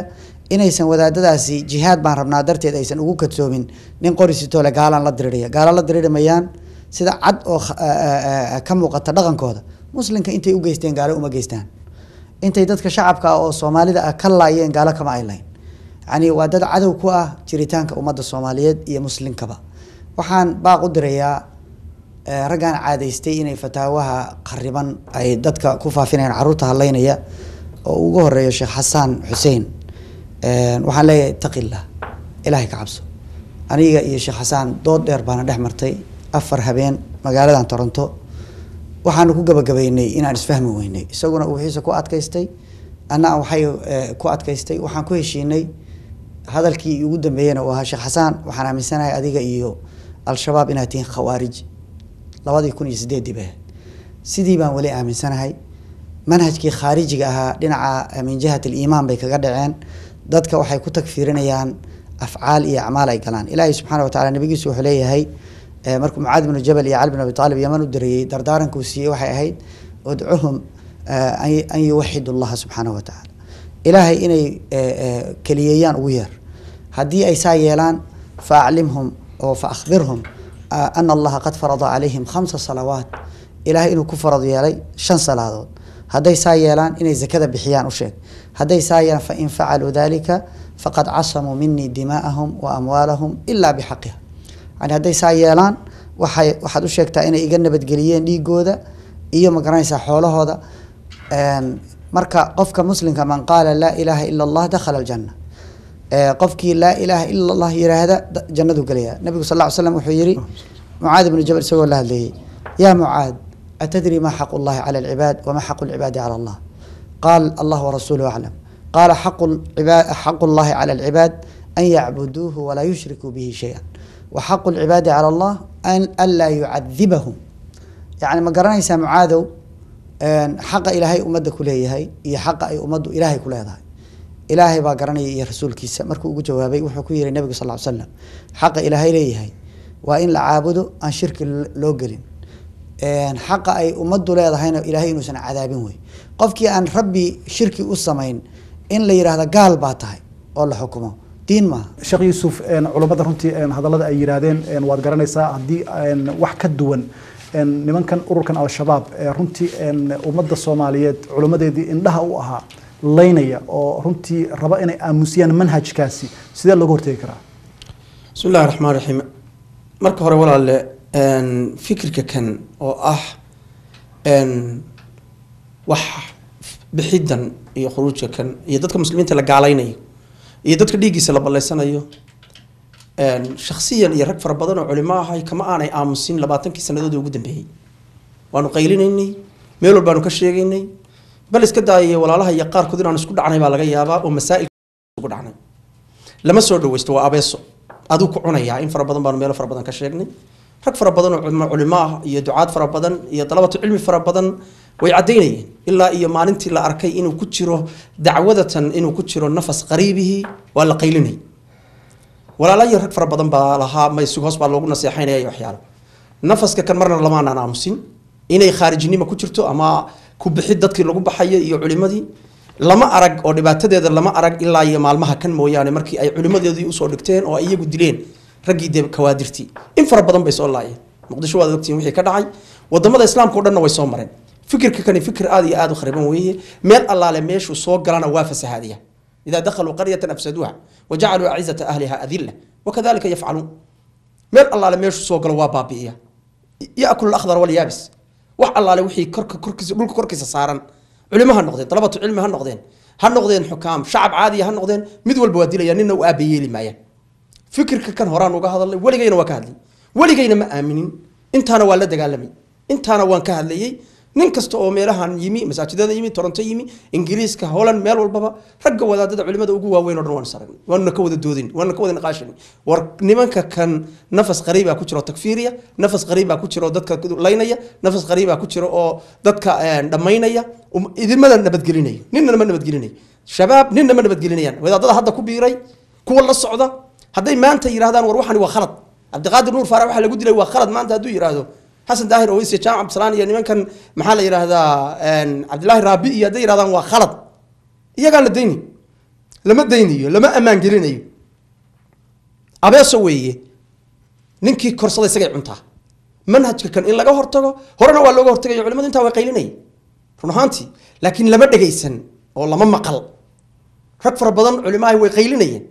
inaysan wadaadadaasi jihaad baan rabnaa darteed aysan ugu kadsoomin nin qorisitoole gaalaan la diriraya gaalaan la dirirmayaan sida cad oo ka muuqata dhaqankooda muslimka intay ugeysteen gaalo uma geystaan intay dadka shacabka ah oo soomaalida ah ka laayeen gaalo kama ay layn yani waa dad cadow ku ah jiritaanka ummadda soomaaliyeed iyo muslimkaba waxaan baaq u dirayaa raggaan caadaystay inay fataawaha qariban ay dadka ku faafinayaan caruurta hadlaynaya oo ugu horeeya sheekh xasaan xuseen waxaan leeyahay itaqillah ilaahay ka cabso aniga iyo sheekh xasaan dood dheer baana dhex martay afar habeen magaaladan toronto waxaanu ku gabagabaynay inaan isfahmi weynay isaguna wixiisa ku adkaystay annaa waxay ku adkaystay waxaan ku heshiinay hadalkii ugu dambeeyeyna uu ahaa sheekh xasaan waxaan aaminsanahay adiga iyo al-shabaab inaad tihiin khawaarij labadii kun iyo sideedii bah eh. sidii baan weli aaminsanahay manhajkii khaarijiga ahaa dhinaca min jihat aliimaan bay kaga dhaceen dadka waxay ku tagfiirinayaan afcaal iyo acmaal ay galaan ilaahay subxaana watacala nabigiisu wuxuu leeyahay eh, markuu mucaad binu jabal iyo cali bin abi taalib yaman u dareeyey dardaaranku siiyey waxay ahayd udcuhum eh, an yuwaxidu llaha subxaana wa tacaala ilaahay inay eh, keliyeeyaan ugu yeer haddii ay saa yeelaan fa aclimhum oo fa akhbirhum ana allaha qad farada calayhim khamsa salawaat ilahay inuu ku farad yeelay shan salaadood hadday saa yeelaan inay zakada bixiyaan u sheeg hadday saayaan fain facaluu dalika faqad casamuu minii dimaa'ahum wa amwaalahum ilaa bixaqiha yani hadday saa yeelaan waxay waxaad u sheegtaa inay iga nabadgeliyeen dhiigooda iyo magaranaysaa xoolahooda marka qofka muslimka man qaala laa ilaaha ila allah dakhala aljanna qofkii laa ilaaha ila allah yiraahda jannadu gelaya nabigu sal ly slam wuxuu yihi mucaad ibnu jabal isagoo la hadleeyey yaa mucaad atadri maa xaqu llahi cala alcibaad wamaa xaqu lcibaadi cala allah قال allah ورسوله أعلم قال xaqu العباد حق الله an yacbuduuhu walaa yushrikuu bihi يشركوا به شيئا وحق العباد على الله أن ألا يعذبهم يعني ما garanaysaa mucaadow xaqa ilaahay ummadda ku leeyahay iyo xaqa ay ummaddu ilaahay ku leedahay ilaahay baa garanaya iyo rasuulkiisa markuu ugu jawaabay wuxuu ku yihi nabiga sal slam xaqa ilaahay leeyahay waa in la caabudo aan shirki loo gelin xaqa ay ummaddu leedahayna ilaahay inuusan cadaabin wey qofkii aan rabbi shirki u samayn in la yidhaahda gaal baa tahay oo la xukumo diin maaha sheekh yuusuf culimmada runtii hadallada ay yidhaahdeen waad garanaysaa haddii wax ka duwan nimankan ururkan al-shabaab runtii ummadda soomaaliyeed culimmadeedii indhaha u ahaa laynaya oo runtii raba inay aamusiyaan manhajkaasi sidee looga hortegi karaa bismi illahi raxmaan raxiim marka hore walaale fikirka kan oo ah wax bixidan iyo khuruujka kan iyo dadka muslimiinta la gaalaynayo iyo dadka dhiiggiisa la ballaysanayo shaksiyan iyo rag fara badan oo culimo ahay kama aanay aamusin labaatankii sannadoodii ugu dambeeyey waanu qaylinaynay meel walbaanu ka sheegaynay bal iska daayay walaalaha iyo qaarkood inaanu isku dhacnay baa laga yaabaa oo masaa'ilgu dhacnay lama soo dhawaysto waa abeeso aduu ku cunayaa in fara badan baanu meelo fara badan ka sheegnay rag fara badan oo culimo ah iyo ducaad fara badan iyo dalabatu cilmi fara badan way cadaynayeen ilaa iyo maalintii la arkay inuu ku jiro dacwadatan inuu ku jiro nafas qariibihii waa la qaylinay walaalaya rag fara badan baa lahaa maysig hoos baa loogu naseexaynaya waxyaalo nafaska kan marna lamaanaan aamusin inay khaarijnimo ku jirto ama ku bixid dadkii lagu baxayo iyo culimadii lama arag oo dhibaatadeeda lama arag ilaa iyo maalmaha kan mooyaane markii ay culimadeedii usoo dhigteen oo iyagu dileen raggii dee kawaadirtii in fara badan bay soo laayeen muqdisho waad ogtiin wixii ka dhacay wadamada islaamka o dhanna way soo mareen fikirka kani fikir aad iyo aad u khariban weeye meel allaale meeshuu soo galana waa fasahaadiya idaa dakhaluu qaryatan afsaduuha wa jacaluu acizata ahliha adila wakadalika yafcaluun meel allaale meeshuu soo galo waa baabi'iya yakul lakhdar walyaabis wax allaale wixii korka korkiisa dhulka korkiisa saaran culimo ha noqdeen dalabatu cilmi ha noqdeen ha noqdeen xukaam shacab caadiya ha noqdeen mid walba waa dilaya ninna u aabayeeli maaya fikirka kan horaan uga hadalnay weligayna waa ka hadlay weligayna ma aaminin intaana waan la dagaalamay intaana waan ka hadlayey nin kasta oo meelahan yimi masaajidada yimi toronto yimi ingiriiska holand meel walbaba ragga wadaadada culimada ugu waaweyn oo dhan waan saragn waanuna ka wada doodin waanuna ka wada niqaashin war nimanka kan nafas qariib baa ku jiro takfiiriya nafas qariib baa ku jiro dadka laynaya nafas qariib baa ku jiro oo dadka eh, dhammaynaya um, idinmada nabadgelinayo ninna ma shabaab ninna nabadgelinayaan wadaadada hadda ku biiray kuwa la socda hadday maanta yidhahdaan war waxani waa khalad cabdiqaadir nuur faarax waxa lagu dilay waa khalad maanta hadduu yidhaahdo xasan daahir oweys jaamac abdisalaan iyo nimankan maxaa la yidhaahdaa cabdillahi raabi iyo hadday yihahdaan waa khalad iyagaan la daynayo lama daynayo lama ammaan gelinayo abeeso weeye ninkii korsada isagay cuntaa manhajka kan in laga hortago horena waa looga hortagay culimadu intaa way qaylinaya run ahaantii laakiin lama dhegaysan oo lama maqal rag fara badan culimaahi way qaylinayeen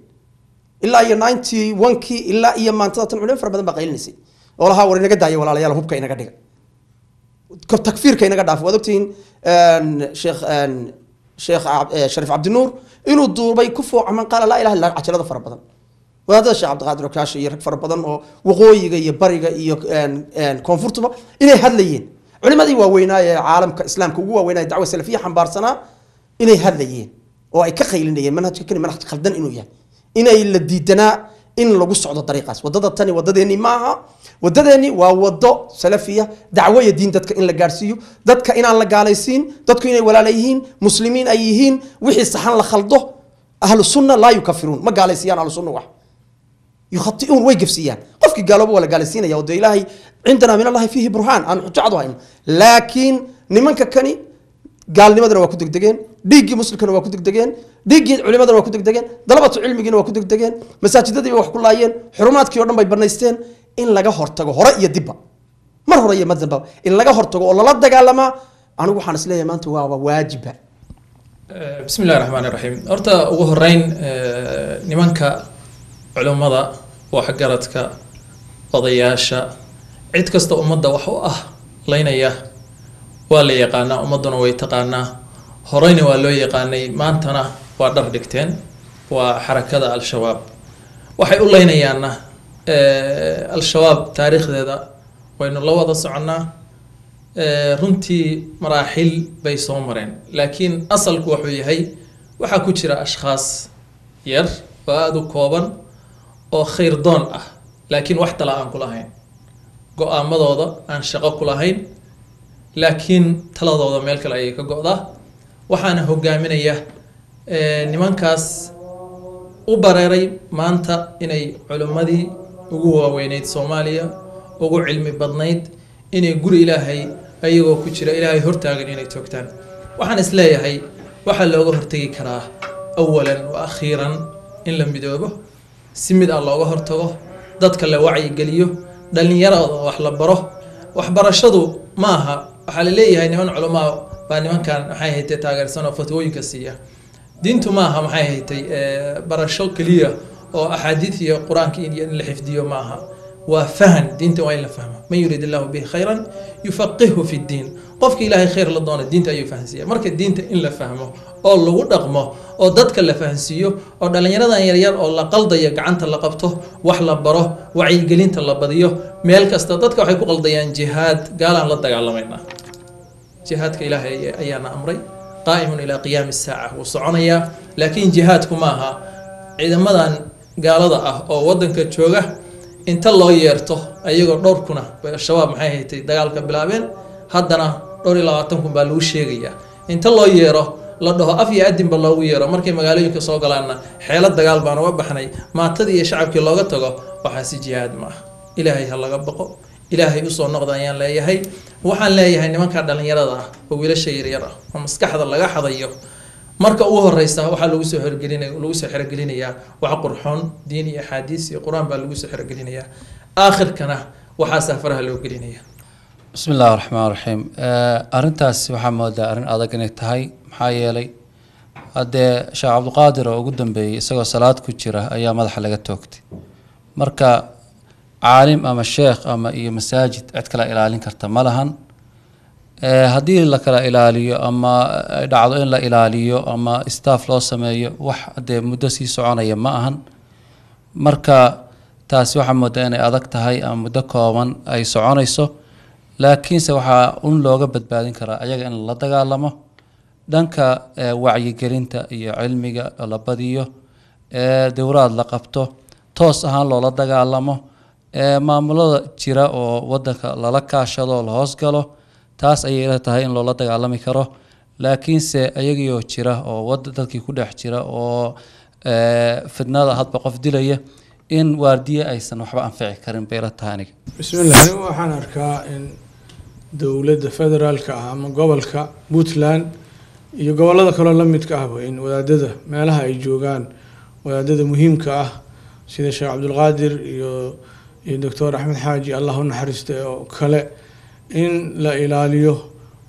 ilaa iyo ninety one kii ilaa iyo maantada tan culimo fara badan baa qaylinaysa oo war inaga daaya walaalayaal hubka inaga dhiga takfiirka inaga dhaaf waad ogtihiin sheekh sheekh shariif cabdinuur inuu duubay ku fooca qaala laa ilaha illa cajalada fara badan wadaadada sheekh cabdiqaadir okaashi iyo rag fara badan oo waqooyiga iyo bariga iyo koonfurtuba inay hadlayeen culimadii waaweynaaye caalamka islaamka ugu waaweynaaye dacwa salafiya xambaarsanaa inay hadlayeen oo ay ka qaylinayeen manhajka kani manhaj khaldan inuu yahay inay la diidanaa in lagu socdo dariiqaas wadada tani wadadeennii ma wadadeenni waa wado salafiya dacwo iyo diin dadka in la gaadhsiiyo dadka inaan la gaalaysiin dadku inay walaala yihiin muslimiin ay yihiin wixii saxan la khaldo ahlu sunna laa yukafiruun ma gaalaysiiyaan ahlu sunna wax yukhati'uun way gafsiiyaan qofkii gaalooba waa la gaalaysiinaya oo ilaahay cindanaa min allahi fiihi burhaan aan xujo cadu hayno laakiin nimanka kani gaalnimadana waa ku degdegeen dhiiggii muslimkana waa ku degdegeen dhiiggii culimadana waa ku degdegeen dalabatu cilmigiina waa ku degdegeen masaajidadii wax ku laayeen xurumaadkii o dhan bay banaysteen in laga hortago hore iyo dibba mar hore iyo madamba in laga hortago oo lala dagaalamaa anigu waxaan is maanta waaba waajiba bismi illahi raxmaan iraxiim horta ugu horeyn nimanka culimmada waxgaradka odayaasha cid kasta ummadda wax u ah laynaya waa la yaqaanaa ummaduna way taqaanaa horeyna waa loo yaqaanay maantana waa dhar dhigteen waa xarakada al-shabaab waxay u leynayaanna al-shabaab taariikhdeeda waynu la wada soconnaa runtii maraaxiil bay soo mareen laakiin asalku wuxuu yahay waxaa ku jira ashkhaas yar oo aada u kooban oo khayr doon ah laakiin wax tala aan ku lahayn go-aamadooda aan shaqo kulahayn laakiin taladooda meel kale ayay ka go-daa waxaana hogaaminaya eh, nimankaas u bareeray maanta inay culimmadii ugu waaweyneyd soomaaliya ugu cilmi badnayd inay guri ilaahay ayagoo ku jira ilaahay hortaagan inay toogtaan waxaan isleeyahay waxaa looga hortegi karaa awalan wa akhiiran in la midoobo si mid ah looga hortago dadka la wacyigeliyo dhallinyarada wax la baro waxbarashadu ma aha waxaa la leeyahay niman culamaa baa nimankan maxay haytay taageersan oo fatwooyinka siiya diintu maaha maxay haytay barasho keliya oo axaadiid iyo qur-aanka in la xifdiyo maaha waa fahan diinta waa in la fahma man yurid illaahu bihi khayran yufaqihu fi ddiin qofka ilaahay khayr la doono diinta ayuu fahansiiya marka diinta in la fahmo oo lagu dhaqmo oo dadka la fahansiiyo oo dhallinyaradan yaryar oo la qaldaya gacanta la qabto wax la baro wacyigelinta la badiyo meel kasta dadka waxay ku qaldayaan jihaad gaalaan la dagaalamayna jihaadka ilaahay ayaana amray qaa'imun ilaa qiyaami saaca wuu soconayaa laakiin jihaadku maaha ciidamadan gaalada ah oo wadanka jooga inta loo yeerto ayagoo dhowrkuna bay al-shabaab maxay haytay dagaalka bilaabeen haddana dhowr iyo labaatan kun baa lagu sheegayaa inta loo yeero la dhaho af iyo adinba loogu yeero markay magaalooyinka soo galaanna xeelo dagaal baan uga baxnay maatadii iyo shacabkii looga tago waxaasi jihaad ma ah ilaahay ha laga baqo ilaahay usoo noqda ayaan leeyahay waxaan leeyahay nimankaa dhalinyarada ah oo wiilasha yaryar ah oo maskaxda laga xadayo marka ugu horeysa waxaa lagu soo xergelina lagu soo xerogelinayaa wax qurxoon diin iyo axaadiis iyo qur-aan baa lagu soo xerogelinayaa aakhirkana waxaasaa faraha loo gelinaya bismi illahi raxmaan raxiim eh, arrintaasi waxaa moodaa arrin adag inay tahay maxaa yeelay haddee sheekh cabdiqaadir oo ugu dambeeyey isagoo salaad ku jira ayaa madaxa laga toogtay marka caalim ama sheekh ama iyo masaajid cid kala ilaalin karta ma lahan eh, haddii la kala ilaaliyo ama ay eh, dhacdo in la ilaaliyo ama staff loo sameeyo wax dee muddo sii soconaya ma ahan marka taasi waxaa mooda inay adag tahay ama muddo kooban ay soconayso laakiinse waxaa un looga badbaadin karaa ayaga in la dagaalamo dhanka eh, wacyigelinta iyo cilmiga la badiyo dowraad la qabto toos ahaan loola dagaalamo maamulada jira oo wadanka lala kaashado la hoosgalo taas ayay tahay in loola dagaalami karo laakiinse ayagioo jira oo dadkii ku dhex jira oo fidnada hadba qof dilaya in waardiye aysan waxba anfici karin bayla tahay aniga bismillah anigu waxaan arkaa in dowladda federaalka ah ama gobolka puntland iyo gobollada kaloo la midka ahba in wadaadada meelaha ay joogaan wadaadada muhiimka ah sida sheekh cabdulqaadir iyo iyo doctor axmed xaaji allah u naxariista oo kale in la ilaaliyo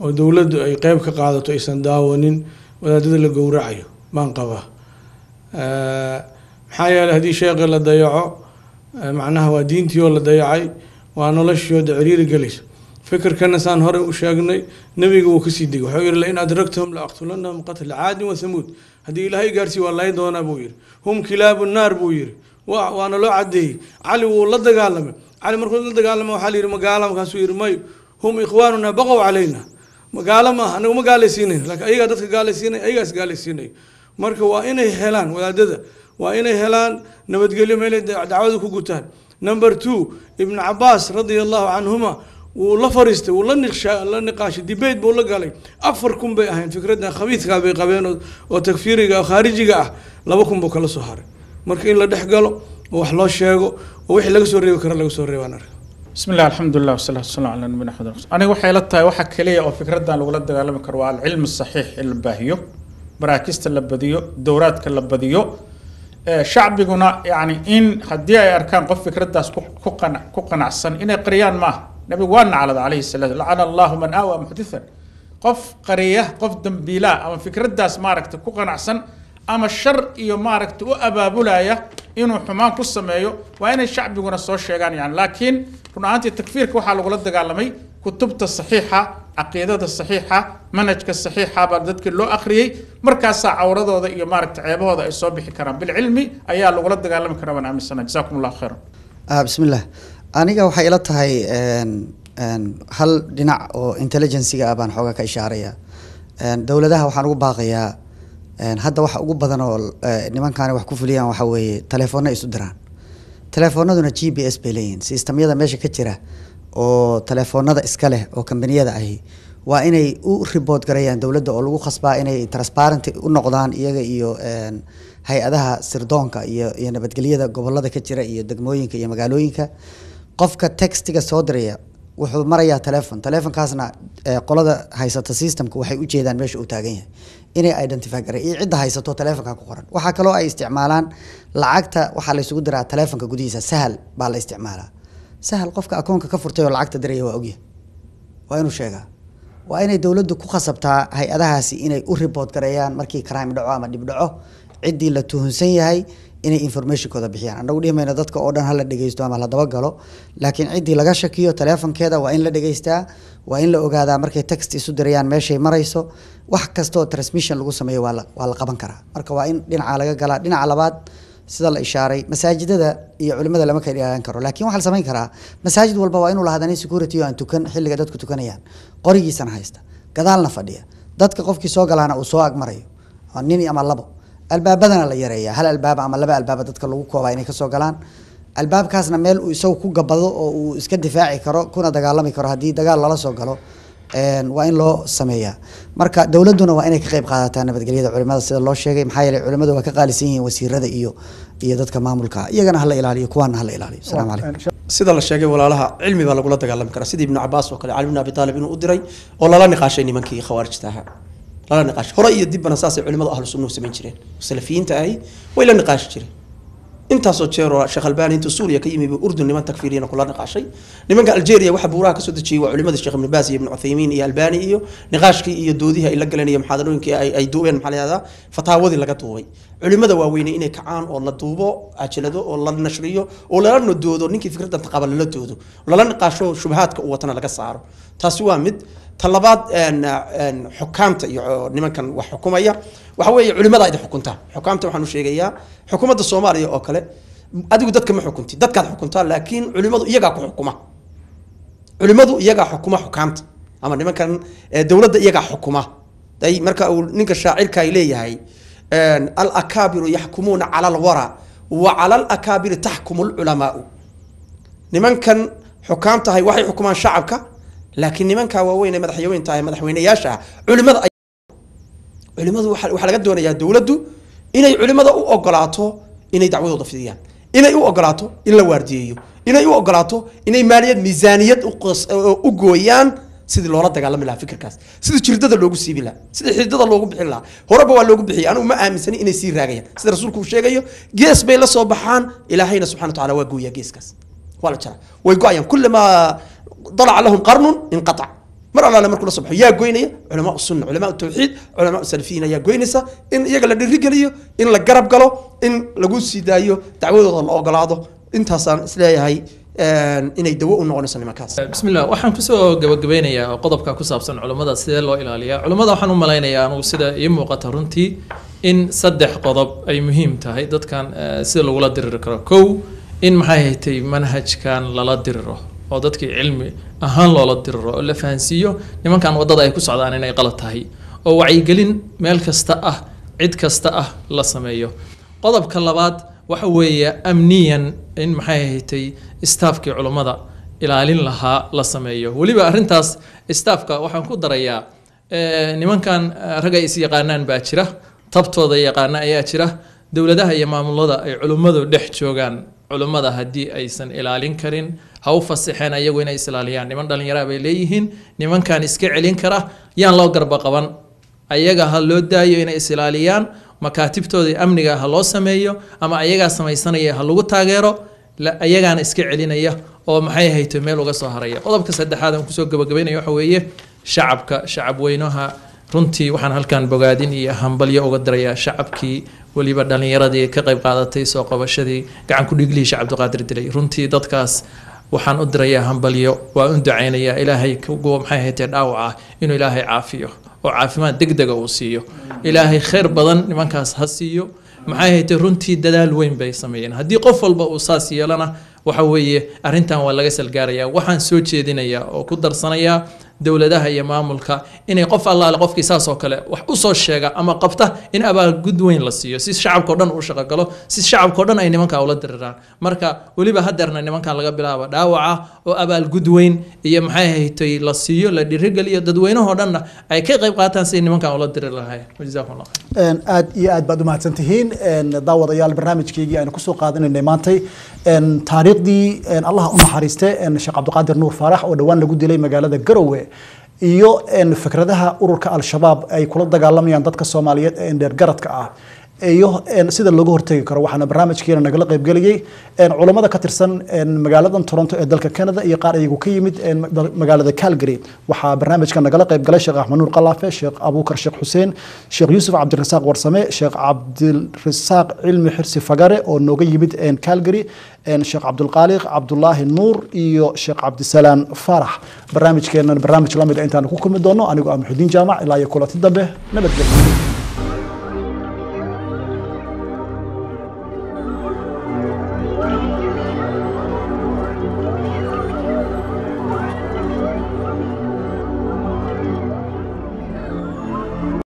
oo dowladdu ay qeyb ka qaadato aysan daawanin wadaadada la gowracayo baan qabaa eh, maxaa yeeley haddii sheekii la dayaco eh, macnaha waa diintii oo la dayacay waa noloshii oo daciriiri galayso fikirkana saan hore u sheegnay nebiga wuu kasii degay wuxuu yihi lain adragtahum laaqtulanahum qatla caadin wa thamuud haddii ilaahay gaarsii waa lay doonaa buu yihi hum kilaabu naar buu yihi waana loo cadeeyey cali wuu la dagaalamay cali markuu la dagaalamay waxaa layidhi magaalo markaasuu yidhi mayo hum ikhwaanuna baqow calayna magaalo maaha anagu ma gaalaysiinayn laakiin ayagaa dadka gaalaysiinay ayagaa isgaalaysiinay marka waa inay helaan wadaadada waa inay helaan nabadgelyo meelay dacwada ku gutaan number two ibnu cabaas radia allahu canhuma wuu la fariistay wuu la niqaashay dibate buu la galay afar kun bay ahayn fikraddan khabiidkaa bay qabeen oo takfiiriga khaarijiga ah laba kun buu kala soo haray marka in la dhex galo oo wax loo sheego oo wixii laga soo reebi kara laga soo reebaan arag bismi illah alxamdulilah wasalaatu wasalam ala nabina axmed aniga waxay la tahay waxaa keliya oo fikraddan lagula dagaalami karo waa alcilmi saxiix in la baahiyo baraakista la badiyo dowraadka la badiyo shacbiguna yacni in haddii ay arkaan qof fikraddaas ku qanacsan inay qariyaan maaha nabigu waa naclada calayhi salaatu lacana allahu man awa muxdithan qof qariya qof dambiilaa ama fikraddaas maaragta ku qanacsan ama shar iyo maaragta u abaabulaya inuu xumaan ku sameeyo waa inay shacbiguna soo sheegaan yani laakiin run ahaantii takfiirka waxaa lagula dagaalamay kutubta saxiixa caqiidada saxiixa manhajka saxiixa baa dadkii loo akhriyey markaasaa cawradooda iyo maaragta ceebahooda ay soo bixi karaan bilcilmi ayaa lagula dagaalami karaa waan aaminsana jasakum allah khayran ah, bismillah aniga waxay ila tahay hal dhinac oo intelligensiga ah baan xoogaa ka ishaaraya dowladaha waxaan ugu baaqayaa hadda waxa ugu badan oo eh, nimankaani wax ku fuliyaan waxaa weeye taleefoona isu diraan taleefoonaduna g b s bay leeyihin sistamyada meesha ka jira oo taleefoonada iska leh oo kambaniyada ahi waa inay u ribood gareeyaan dowladda oo lagu khasbaa inay transparent u noqdaan iyaga iyo hay-adaha sirdoonka iyo iyo nabadgelyada gobolada ka jira iyo degmooyinka iyo magaalooyinka qofka textiga soo diraya wuxuu marayaa telefon telefonkaasna eh, qolada haysata systemka waxay ujeedaan meesha uu taagan yahay inay identify garan iyo cidda haysato telefonka ku qoran waxaa kaloo ay isticmaalaan lacagta waxaa laysugu diraa telefonka gudihiisa sahal baa la isticmaalaa sahal qofka akoonka ka furtay oo lacagta diraya waa ogya waa inuu sheegaa waa inay dowladdu ku khasabtaa hay-adahaasi inay u ribood gareeyaan markii crime dhaco ama dhib dhaco ciddii la tuhunsan yahay inay informationkooda bixiyaan andhagu dhihi dadka oo dhan hala dhegeysto ama la dabagalo laakiin ciddii laga shakiyo taleefonkeeda waa in la dhegeystaa waa in la ogaadaa markay text isu dirayaan meeshay marayso wax kastaoo transmission lagu sameeyo waala waa la qaban karaa marka waa in dhinaca laga galaa dhinaca labaad sida la ishaaray masaajidada iyo culimada lama kala ilaalan karo laakiin waxaa la samayn karaa masaajid walba waa inuu lahaadanay security oo aan tukan xilliga dadku tukanayaan qorigiisana haysta gadaalna fadhiya dadka qofkii soo galaana uu soo agmarayo nin ama labo albaabadana la yareeya hal albaab ama laba albaaba dadka lagu koobaa inay kasoo galaan albaabkaasna meel uu isagu ku gabado oo uu iska difaaci karo kuna dagaalami karo haddii dagaal lala soo galo waa in loo sameeyaa marka dowladuna waa inay ka qayb qaadataa nabadgelyada culimada sida loo sheegay maxaa yeele culimadu waa ka qaalisan yihiin wasiirada iyo iyo dadka maamulka iyagana hala ilaaliyo kuwaana hala ilaaliyo asalamu oh, calaykum sida la sheegay walaalaha cilmi baa lagula dagaalami karaa sidii ibnu cabaas oo kale cali bn abi taalib inuu u diray oo lala niqaashay nimankii khawaarijta ahaa lala niqaash hore iyo dibbana saasay culimada ahlu sunnuhu samayn jireen salafiyiinta ahi way la niqaashi jireen intaasoo jeeroo sheekh albaani intuu suuriya ka yimibu urdun niman takfiiriyana kula niqaashay nimanka algeria waxa buuraha kasoo dejiyey waa culimadii sheekh ibnu baas iyo ibnu cuthaymiin iyo albaani iyo niqaashkii iyo doodihii ay la galeen iyo muxaadarooyinkii ay duubeen maxaa la fataawadii laga duubay culimada waaweynay inay kacaan oo la duubo cajalado oo la nashriyo oo lala nodoodo ninkii fikraddan taqaba lala doodo lala niqaasho shubahaadka uu watana laga saaro taasi waa mid talabaad xukaamta iyo nimankan wax xukumaya waxa weeye culimada idin xukuntaa xukaamta waxaan u sheegayaa xukuumadda soomaaliya oo kale adigu dadka ma xukunti dadkaad xukuntaa laakiin culimadu iyagaa ku xukuma culimadu iyagaa xukuma xukaamta ama nimankan dowladda iyagaa xukuma day marka uu ninka shaacirka ay leeyahay alakaabiru yaxkumuuna cala alwara wa cala alakaabiri taxkumu lculamaau nimankan xukaamtahay waxay xukumaan shacabka laakiin nimankaa waaweyn ee madaxyaweynta madaxweyneyaasha ah culimada culimadu waxaa laga doonayaa dowladdu inay culimada u ogolaato inay dacwadooda fidiyaan inay u ogolaato in la waardiyeeyo inay u ogolaato inay maaliyad miisaaniyad u gooyaan sidii loola dagaalami lahaa fikirkaas sidii jirdada loogu siibi lahaa sidii xididada loogu bixin lahaa horeba waa loogu bixiyay anigu ma aaminsani inay sii raagayaan sida rasuulku uu sheegayo gees bay la soo baxaan ilaahayna subxana wa tacala waa gooyaa geeskaas waa la jaraa way go-ayaan kullamaa dalaca lahum qarnun inqaac mar allaale markuu la sobxo yaa goynaya culamaa sunna culamaa tawxiid culamaa salafiyiin ayaa goynaysa in iyaga la dhirigeliyo in la garab galo in lagu sii daayo dacwadooda la ogolaado intaasaan isleeyahay inay dawo u noqonayso nimankaas bismillah waxaan kusoo gabagabeynayaa qodobka ku saabsan culammada sidee loo ilaaliyaa culammada waxaan u malaynayaa anugu sida ii muuqata runtii in saddex qodob ay muhiim tahay dadkan eh, sida lagula diriri karo kow in maxay haytay manhajkan lala diriro oo dadkii cilmi ahaan loola diriro oo la fahansiiyo nimankan waddada ay ku socdaan inay qalad tahay oo wacyigelin meel kasta ah cid kasta ah la sameeyo qodobka labaad waxa weeye amniyan in maxay ahatay istaafkii culummada ilaalin lahaa la sameeyo weliba arrintaas istaafka waxaan ku darayaa nimankan rag ay is yaqaanaan baa jira tabtooda yaqaana ayaa jira dowladaha iyo maamulada ay culummadu dhex joogaan culummada haddii aysan ilaalin karin ha u fasaxeen ayagu inay islaaliyaan niman dhalinyaraa bay leeyihiin nimankan iska celin kara yaan loo garba qaban ayaga ha loo daayo inay isilaaliyaan makaatibtooda amniga ha loo sameeyo ama ayagaa samaysanaya ha lagu taageero ayagaana iska celinaya oo maxay hayto meel uga soo haraya qodobka saddexaad aan kusoo gabagabaynaya waxa weeye shacabka shacab weynaha runtii waxaan halkan bogaadin iyo hambalyo uga dirayaa shacabkii weliba dhallinyaradii ka qayb qaadatay soo qabashadii gacan ku dhiglihii shacabduqaadir dilay runtii dadkaas waxaan u dirayaa hambalyo waan u dacaynayaa ilaahay kuwa maxay haytee dhaawaca ah, inuu ilaahay caafiyo oo caafimaad deg dega ah uu siiyo ilaahay khayr badan nimankaas ha siiyo maxay haytee runtii dadaal weyn bay sameeyeen haddii qof walba uu saas yeelana waxa weeye arrintan waa laga salgaarayaa waxaan soo jeedinayaa oo ku darsanayaa dowladaha iyo maamulka inay qof allaale qofkii saasoo kale wax usoo sheega ama qabta in abaalgud weyn la siiyo si shacabkao dhan uu si shacabkao dhan ay nimankaa ula diriraan marka weliba hadeerna nimankan laga bilaaba dhaawaca oo abaalgud weyn iyo maxay haytay la siiyo la dhirigeliyo dadweynahoo dhanna ay ka qayb qaataan si nimankaan ula diri lahayen aad iyo aad baad umahadsantihiin daawadayaal barnaamijkeygii aynu kusoo qaadanayna maantay taariikhdii allaha u naxariiste sheekh cabdiqaadir nuur faarax oo dhowaan lagu dilay magaalada garowe iyo fikradaha ururka al-shabaab ay kula dagaalamayaan dadka soomaaliyeed ee endheergaradka ah iyo sida looga hortegi karo waxaana barnaamijkiina nagala qaybgelayey culammada ka tirsan magaaladan toronto ee dalka canada iyo qaar iyagu ka yimid magaalada calgary waxaa barnaamijka nagala qaybgalay sheekh axmed nuur qalaafe sheekh abuukar sheekh xuseen sheekh yuusuf cabdirasaaq warsame sheekh cabdirasaaq cilmi xirsi fagare oo nooga yimid calgary sheekh cabdulqaaliq cabdulaahi nuur iyo sheekh cabdisalaan faarax barnaamijkeenan barnaamij lamid ah intaan ku kulmi doono anigoo ah muxudiin jaamac ilaa iyo kulanti dambe nabadgelyo